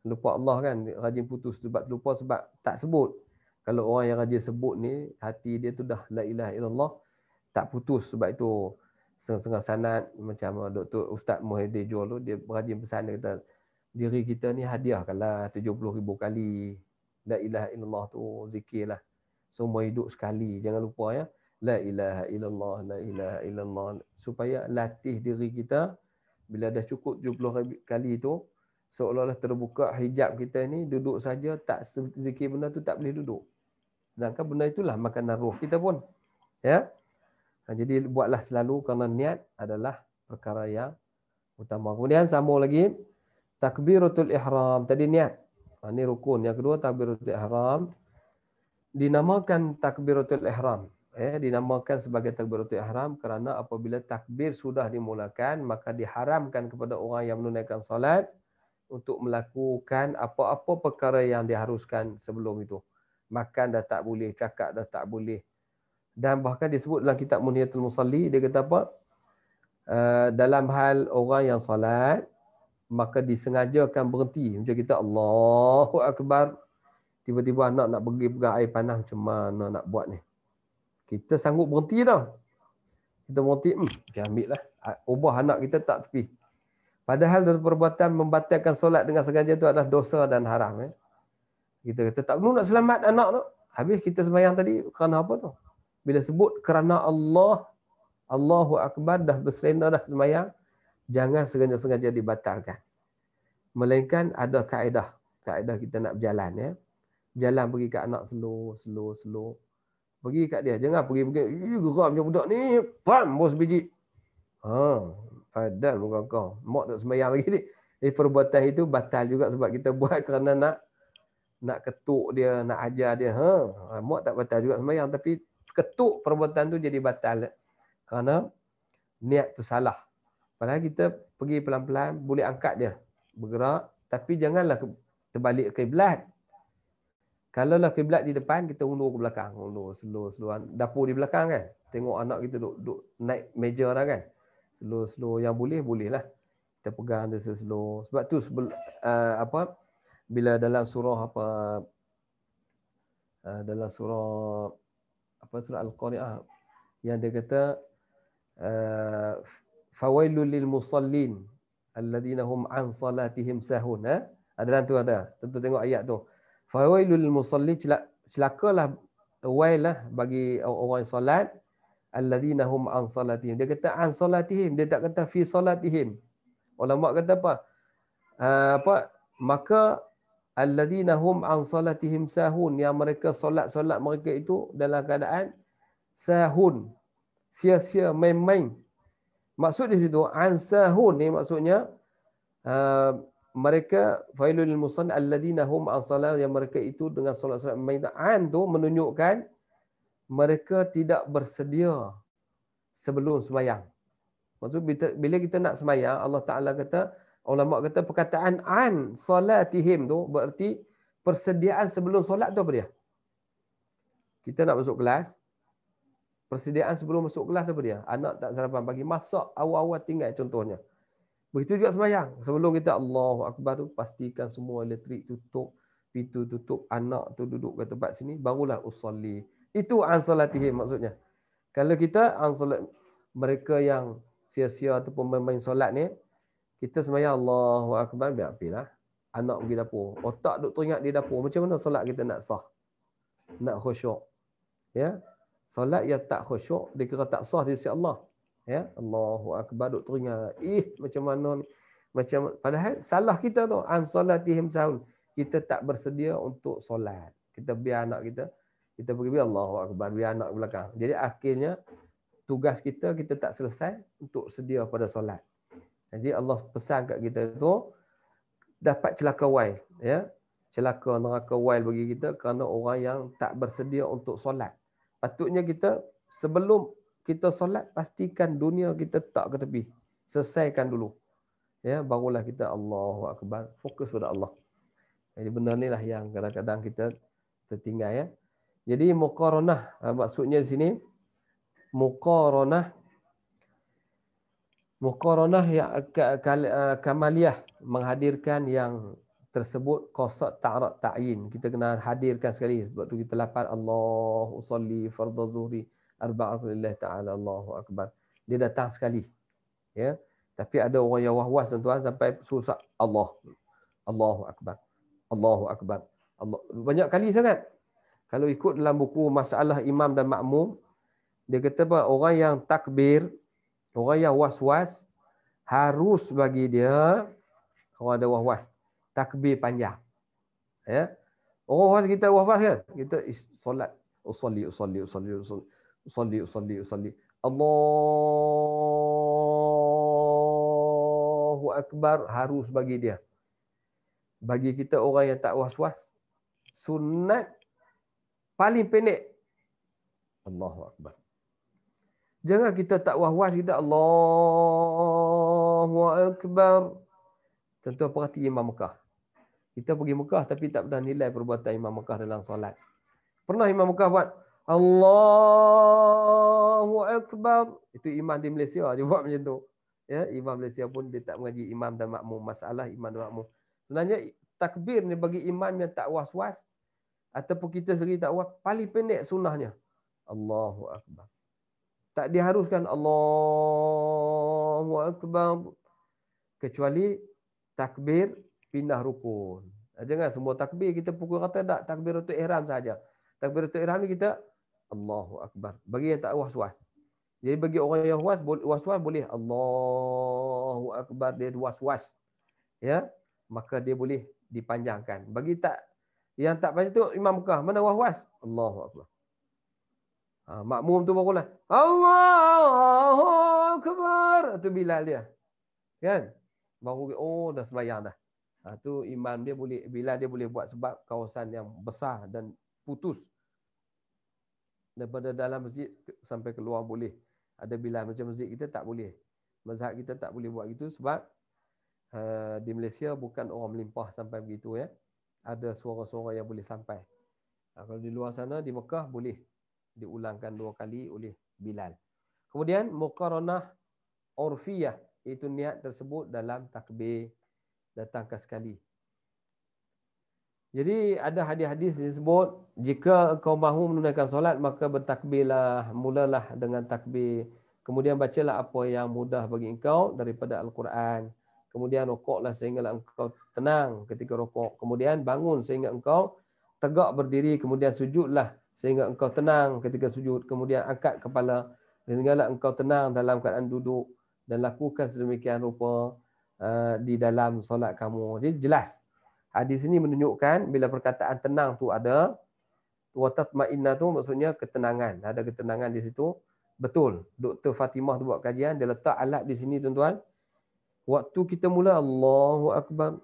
lupa Allah kan rajin putus sebab terlupa sebab tak sebut kalau orang yang rajin sebut ni hati dia tu dah la ilaha illallah tak putus sebab itu sengah-sengah sanad macam doktor ustaz Muhyiddin Jol dia rajin pesan kata diri kita ni hadiahkanlah 70000 kali la ilaha illallah tu zikirlah semua hidup sekali jangan lupa ya la ilaha illallah la ilaha illallah supaya latih diri kita bila dah cukup 70 kali tu seolah-olah terbuka hijab kita ni duduk saja tak zikir benda tu tak boleh duduk. Sedangkan benda itulah makanan roh kita pun. Ya. Ha, jadi buatlah selalu kerana niat adalah perkara yang utama. Kemudian sambung lagi takbiratul ihram tadi niat. Ha, ini rukun yang kedua takbiratul ihram dinamakan takbiratul ihram eh dinamakan sebagai takbiratul ihram kerana apabila takbir sudah dimulakan maka diharamkan kepada orang yang menunaikan solat untuk melakukan apa-apa perkara yang diharuskan sebelum itu. Makan dah tak boleh, kakak dah tak boleh. Dan bahkan disebut dalam kitab Munhiyatul Musalli, dia kata apa? Uh, dalam hal orang yang salat, maka disengajakan berhenti. Macam kita Allahu Akbar, tiba-tiba anak nak pergi pegang air panas macam mana nak buat ni. Kita sanggup berhenti dah. Kita berhenti, hmm, okay, ambil lah. Ah, ubah anak kita tak tepi. Padahal perbuatan membatalkan solat dengan sengaja itu adalah dosa dan haram. Eh? Kita kata, tak perlu nak selamat anak tu. Habis kita sembahyang tadi, kerana apa tu? Bila sebut kerana Allah, Allahu Akbar dah berserendah dah sembahyang, jangan sengaja-sengaja dibatalkan. Melainkan ada kaedah. Kaedah kita nak berjalan. Ya. Berjalan pergi ke anak slow, slow, slow. Pergi kat dia. Jangan pergi-pergi. Geram macam budak ni. Pam, bos biji. Ha. Adam bukan kau. Mak nak sembahyang lagi ni. Jadi perbuatan itu batal juga sebab kita buat kerana nak nak ketuk dia, nak ajar dia. Ha, ha mak tak batal juga sembahyang tapi ketuk perbuatan tu jadi batal kerana niat tu salah. Padahal kita pergi pelan-pelan boleh angkat dia bergerak tapi janganlah terbalik kiblat. Kalau lah kiblat di depan kita undur ke belakang, undur slow-slow. Dapur di belakang kan. Tengok anak kita duk, duk naik meja dah kan slow-slow yang boleh bolehlah kita pegang dia slow sebab tu uh, apa bila dalam surah apa uh, dalam surah apa surah al-qari'ah yang dia kata uh, fawailul lil musallin alladhina hum an salatihim sahun ha? ada dalam tu ada tentu tengok ayat tu fawailul lil musallin celakalah wailah bagi orang yang solat alladhina hum an salatihim dia kata an salatihim dia tak kata fi salatihim ulama kata apa ah, apa maka alladhina hum an salatihim sahun yang mereka solat-solat mereka itu dalam keadaan sahun sia-sia main-main maksud di situ an sahun ni maksudnya ah, mereka failul musan alladhina hum an salat yang mereka itu dengan solat-solat main main tu menunjukkan mereka tidak bersedia sebelum semayang. Maksud bila kita nak semayang, Allah Ta'ala kata, ulama kata perkataan an salatihim tu bermerti persediaan sebelum solat tu apa dia? Kita nak masuk kelas, persediaan sebelum masuk kelas apa dia? Anak tak sarapan bagi masak awal-awal tinggal contohnya. Begitu juga semayang. Sebelum kita Allahu Akbar tu pastikan semua elektrik tutup, pintu tutup, anak tu duduk kat tempat sini, barulah usalli. Itu ansalatihim maksudnya. Kalau kita ansalat mereka yang sia-sia ataupun main-main solat ni, kita semayang Allahu Akbar, biar apilah. Anak pergi dapur. Otak duk teringat di dapur. Macam mana solat kita nak sah? Nak khusyuk. Ya? Solat yang tak khusyuk, dia tak sah di sisi Allah. Ya? Allahu Akbar duk teringat. Ih, macam mana ni? Macam, padahal salah kita tu. Ansalatihim sahul. Kita tak bersedia untuk solat. Kita biar anak kita kita pergi bi Allahu akbar bi anak belakang. Jadi akhirnya tugas kita kita tak selesai untuk sedia pada solat. Jadi Allah pesan kat kita tu dapat celaka wail ya. Celaka neraka wail bagi kita kerana orang yang tak bersedia untuk solat. Patutnya kita sebelum kita solat pastikan dunia kita tak ke tepi. Selesaikan dulu. Ya, barulah kita Allahu akbar fokus pada Allah. Jadi benda inilah yang kadang-kadang kita tertinggal ya. Jadi muqaranah ha, maksudnya di sini muqaranah muqaranah yang ha, kamaliah menghadirkan yang tersebut qasad ta'arud ta'yin. Kita kena hadirkan sekali sebab tu kita lapar Allah usolli fardhu zuhri arba'ah lillah ta'ala Allahu akbar. Dia datang sekali. Ya. Tapi ada orang yang was tuan sampai susah Allah. Allahu akbar. Allahu akbar. Allah banyak kali sangat kalau ikut dalam buku masalah imam dan makmum dia kata apa orang yang takbir orang yang was-was harus bagi dia orang ada was-was takbir panjang ya orang was kita was-was kan kita solat usolli usolli usolli usolli usolli usolli Allahu akbar harus bagi dia bagi kita orang yang tak was-was sunat paling pendek Allahu akbar jangan kita tak was-was kita Allahu akbar tentu perhati imam Mekah kita pergi Mekah tapi tak pernah nilai perbuatan imam Mekah dalam solat pernah imam Mekah buat Allahu akbar itu imam di Malaysia dia buat macam tu ya imam Malaysia pun dia tak mengaji imam dan makmum masalah imam dan makmum sebenarnya takbir ni bagi imam yang tak was-was ataupun kita sendiri tak buat paling pendek sunnahnya Allahu akbar tak diharuskan Allahu akbar kecuali takbir pindah rukun eh, jangan semua takbir kita pukul rata tak takbir takbiratul ihram saja takbir takbiratul ihram ni kita Allahu akbar bagi yang tak was-was jadi bagi orang yang was was was boleh Allahu akbar dia was-was ya maka dia boleh dipanjangkan bagi tak yang tak pasti tengok Imam Mekah. Mana was-was? Allahu Akbar. Ha, makmum tu barulah. Allahu Akbar. Itu Bilal dia. Kan? Baru, oh dah sembahyang dah. Ha, tu imam dia boleh, bila dia boleh buat sebab kawasan yang besar dan putus. Daripada dalam masjid sampai keluar boleh. Ada bila macam masjid kita tak boleh. Mazhab kita tak boleh buat gitu sebab uh, di Malaysia bukan orang melimpah sampai begitu ya ada suara-suara yang boleh sampai. Ha, kalau di luar sana, di Mekah boleh diulangkan dua kali oleh Bilal. Kemudian, Muqaranah Orfiyah. Itu niat tersebut dalam takbir datangkan sekali. Jadi ada hadis-hadis disebut jika kau mahu menunaikan solat maka bertakbirlah mulalah dengan takbir kemudian bacalah apa yang mudah bagi engkau daripada al-Quran kemudian rokoklah sehingga lah engkau tenang ketika rokok kemudian bangun sehingga engkau tegak berdiri kemudian sujudlah sehingga engkau tenang ketika sujud kemudian angkat kepala sehingga lah engkau tenang dalam keadaan duduk dan lakukan sedemikian rupa uh, di dalam solat kamu jadi jelas hadis ini menunjukkan bila perkataan tenang tu ada watatmainna tu maksudnya ketenangan ada ketenangan di situ betul doktor Fatimah tu buat kajian dia letak alat di sini tuan-tuan Waktu kita mula Allahu Akbar.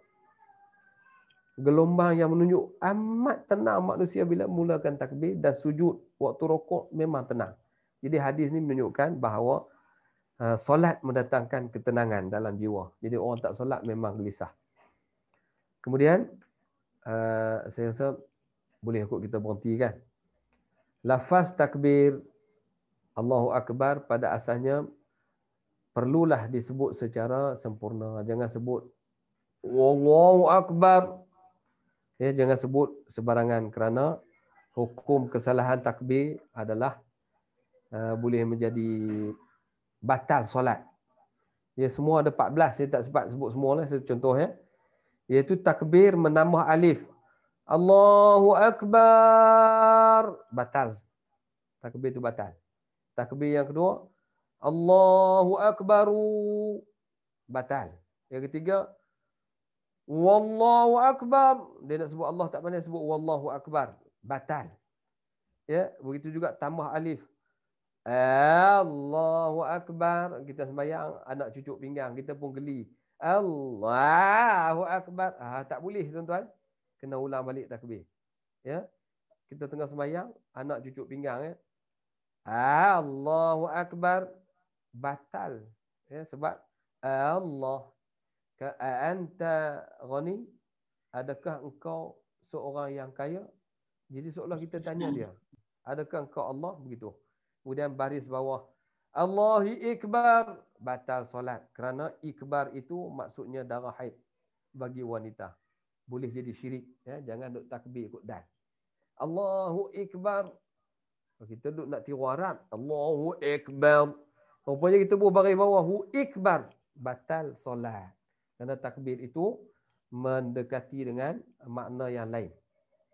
Gelombang yang menunjuk amat tenang manusia bila mulakan takbir dan sujud waktu rokok memang tenang. Jadi hadis ni menunjukkan bahawa uh, solat mendatangkan ketenangan dalam jiwa. Jadi orang tak solat memang gelisah. Kemudian uh, saya rasa boleh ikut kita berhenti kan. Lafaz takbir Allahu Akbar pada asalnya perlulah disebut secara sempurna. Jangan sebut wallahu akbar. Ya, jangan sebut sebarangan kerana hukum kesalahan takbir adalah uh, boleh menjadi batal solat. Ya, semua ada 14, saya tak sempat sebut semualah saya contoh ya. Iaitu takbir menambah alif. Allahu akbar. Batal. Takbir itu batal. Takbir yang kedua, Allahu akbar. Batal. Yang ketiga Wallahu akbar. Dia nak sebut Allah tak pandai sebut wallahu akbar. Batal. Ya, begitu juga tambah alif. Allahu akbar. Kita sembayang anak cucuk pinggang kita pun geli. Allahu akbar. Ah, tak boleh tuan-tuan. Kena ulang balik takbir. Ya. Kita tengah sembayang anak cucuk pinggang ya. Allahu akbar batal ya sebab Allah ka anta ghani adakah engkau seorang yang kaya jadi seolah kita tanya dia adakah engkau Allah begitu kemudian baris bawah Allahi ikbar batal solat kerana ikbar itu maksudnya darah haid bagi wanita boleh jadi syirik ya jangan duk takbir ikut dan Allahu ikbar kita duk nak tiru Arab Allahu ikbar Rupanya kita buat baris bawah hu ikbar batal solat. Kerana takbir itu mendekati dengan makna yang lain.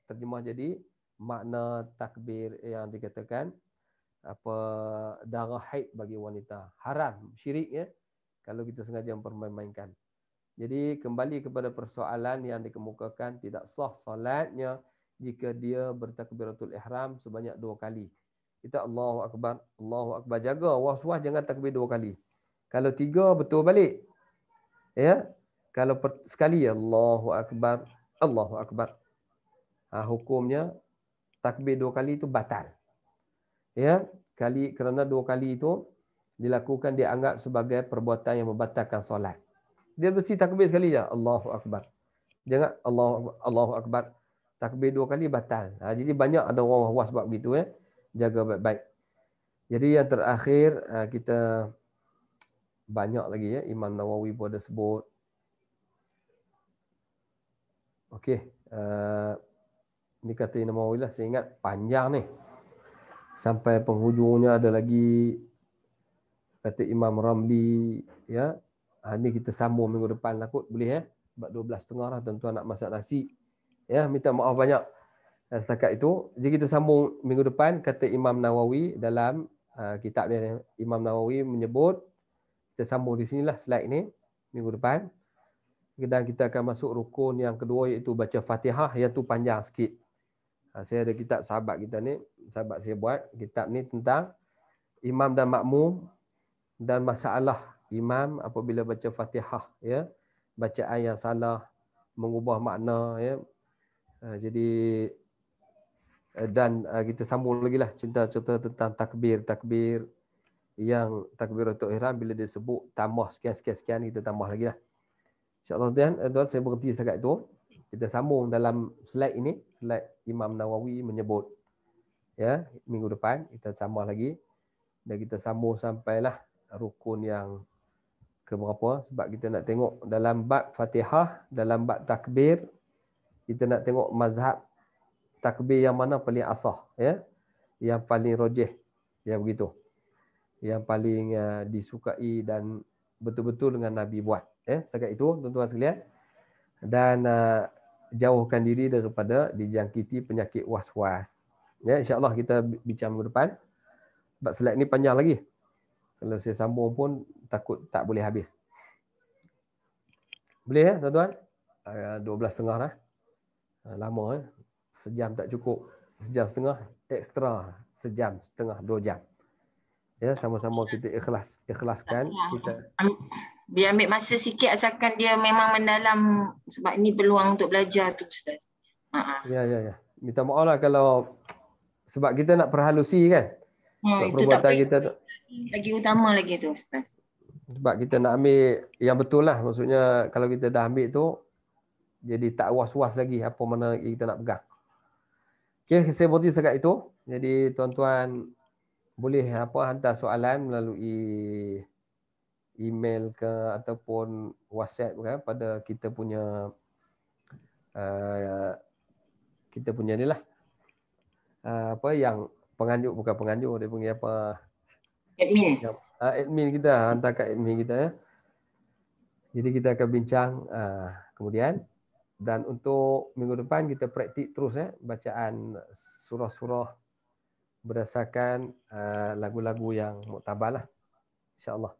Terjemah jadi makna takbir yang dikatakan apa darah haid bagi wanita haram syirik ya kalau kita sengaja mempermainkan. Jadi kembali kepada persoalan yang dikemukakan tidak sah solatnya jika dia bertakbiratul ihram sebanyak dua kali kita Allahu Akbar, Allahu Akbar jaga was-was jangan takbir dua kali. Kalau tiga betul balik. Ya. Kalau sekali Allahu Akbar, Allahu Akbar. Ha, hukumnya takbir dua kali itu batal. Ya, kali kerana dua kali itu dilakukan dianggap sebagai perbuatan yang membatalkan solat. Dia mesti takbir sekali je, Allahu Akbar. Jangan Allahu Akbar, Allahu Akbar. Takbir dua kali batal. Ha, jadi banyak ada orang was-was sebab begitu ya. Eh jaga baik-baik. Jadi yang terakhir eh, kita banyak lagi ya Imam Nawawi pun ada sebut. Okey, uh, ni kata Imam Nawawi lah saya ingat panjang ni. Sampai penghujungnya ada lagi kata Imam Ramli ya. Ha, ni kita sambung minggu depan lah kot boleh ya. Sebab 12.30 lah Tentu tuan nak masak nasi. Ya, minta maaf banyak setakat itu. Jadi kita sambung minggu depan kata Imam Nawawi dalam uh, kitab dia Imam Nawawi menyebut kita sambung di sini lah slide ini minggu depan. Dan kita akan masuk rukun yang kedua iaitu baca Fatihah yang tu panjang sikit. Uh, saya ada kitab sahabat kita ni, sahabat saya buat kitab ni tentang imam dan makmum dan masalah imam apabila baca Fatihah ya. Bacaan yang salah mengubah makna ya. Uh, jadi Eh, dan uh, kita sambung lagi lah cerita-cerita tentang takbir-takbir yang takbir untuk ihram bila dia sebut tambah sekian-sekian-sekian kita tambah lagi lah. InsyaAllah tuan, eh, tuan saya berhenti setakat itu. Kita sambung dalam slide ini, slide Imam Nawawi menyebut ya minggu depan kita sambung lagi dan kita sambung sampailah rukun yang ke berapa sebab kita nak tengok dalam bab Fatihah, dalam bab takbir kita nak tengok mazhab takbir yang mana paling asah ya yang paling rojeh ya begitu yang paling uh, disukai dan betul-betul dengan nabi buat ya sekat itu tuan-tuan sekalian dan uh, jauhkan diri daripada dijangkiti penyakit was-was ya insyaallah kita bincang minggu depan sebab slide ni panjang lagi kalau saya sambung pun takut tak boleh habis boleh ya tuan-tuan uh, ah, 12.30 dah ah, lama eh? sejam tak cukup sejam setengah ekstra sejam setengah dua jam ya sama-sama kita ikhlas ikhlaskan lah. kita dia ambil masa sikit asalkan dia memang mendalam sebab ini peluang untuk belajar tu ustaz uh-huh. ya ya ya minta maaf lah kalau sebab kita nak perhalusi kan hmm, itu perbuatan tak kita tak... lagi utama lagi tu ustaz sebab kita nak ambil yang betul lah. Maksudnya kalau kita dah ambil tu, jadi tak was-was lagi apa mana kita nak pegang. Okey, saya berhenti sekat itu. Jadi tuan-tuan boleh apa hantar soalan melalui email ke ataupun WhatsApp kan pada kita punya uh, kita punya ni lah. Uh, apa yang penganjur bukan penganjur dia panggil apa admin uh, admin kita hantar kat admin kita ya jadi kita akan bincang uh, kemudian dan untuk minggu depan kita praktik terus eh bacaan surah-surah berdasarkan uh, lagu-lagu yang muktabal lah insyaallah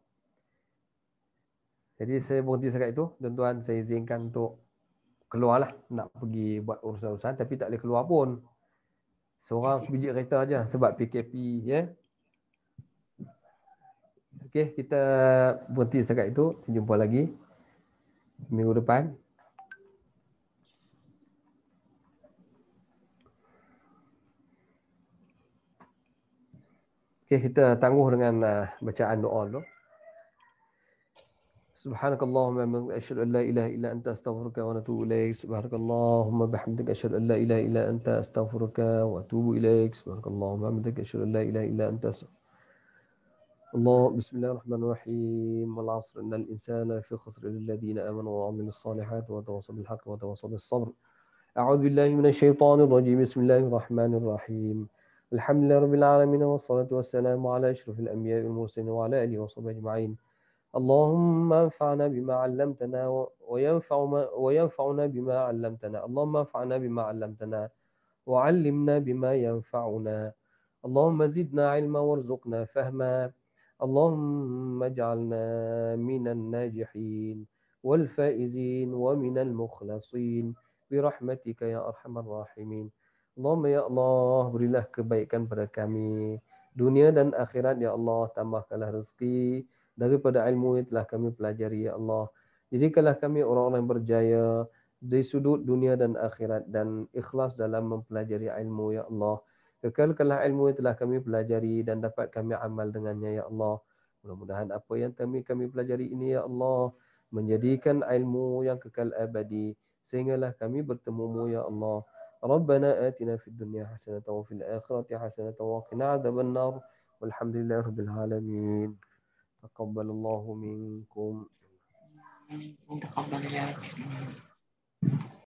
jadi saya berhenti sekat itu dan tuan saya izinkan untuk keluarlah nak pergi buat urusan-urusan tapi tak boleh keluar pun seorang sebiji kereta aja sebab PKP ya yeah? Okey, kita berhenti sekat itu. Kita jumpa lagi minggu depan. Okay, kita tangguh dengan uh, bacaan doa dulu. سبحانك اللهم أشهد أن لا إله إلا أنت أستغفرك وأتوب إليك سبحانك اللهم بحمدك أشهد أن لا إله إلا أنت أستغفرك وأتوب إليك سبحانك اللهم بحمدك أشهد أن لا إله إلا أنت الله بسم الله الرحمن الرحيم والعصر إن الإنسان في خسر للذين آمنوا وعملوا الصالحات وتواصوا بالحق وتواصوا بالصبر أعوذ بالله من الشيطان الرجيم بسم الله الرحمن الرحيم الحمد لله رب العالمين والصلاة والسلام على أشرف الأنبياء والمرسلين وعلى آله وصحبه أجمعين اللهم انفعنا بما علمتنا وينفع ما وينفعنا بما علمتنا اللهم انفعنا بما علمتنا وعلمنا بما ينفعنا اللهم زدنا علما وارزقنا فهما اللهم اجعلنا من الناجحين والفائزين ومن المخلصين برحمتك يا أرحم الراحمين Allahumma ya Allah berilah kebaikan pada kami dunia dan akhirat ya Allah tambahkanlah rezeki daripada ilmu yang telah kami pelajari ya Allah jadikanlah kami orang-orang yang berjaya dari sudut dunia dan akhirat dan ikhlas dalam mempelajari ilmu ya Allah kekalkanlah ilmu yang telah kami pelajari dan dapat kami amal dengannya ya Allah mudah-mudahan apa yang kami kami pelajari ini ya Allah menjadikan ilmu yang kekal abadi sehinggalah kami bertemu-Mu ya Allah ربنا آتنا في الدنيا حسنة وفي الآخرة حسنة وقنا عذاب النار والحمد لله رب العالمين تقبل الله منكم تقبل الله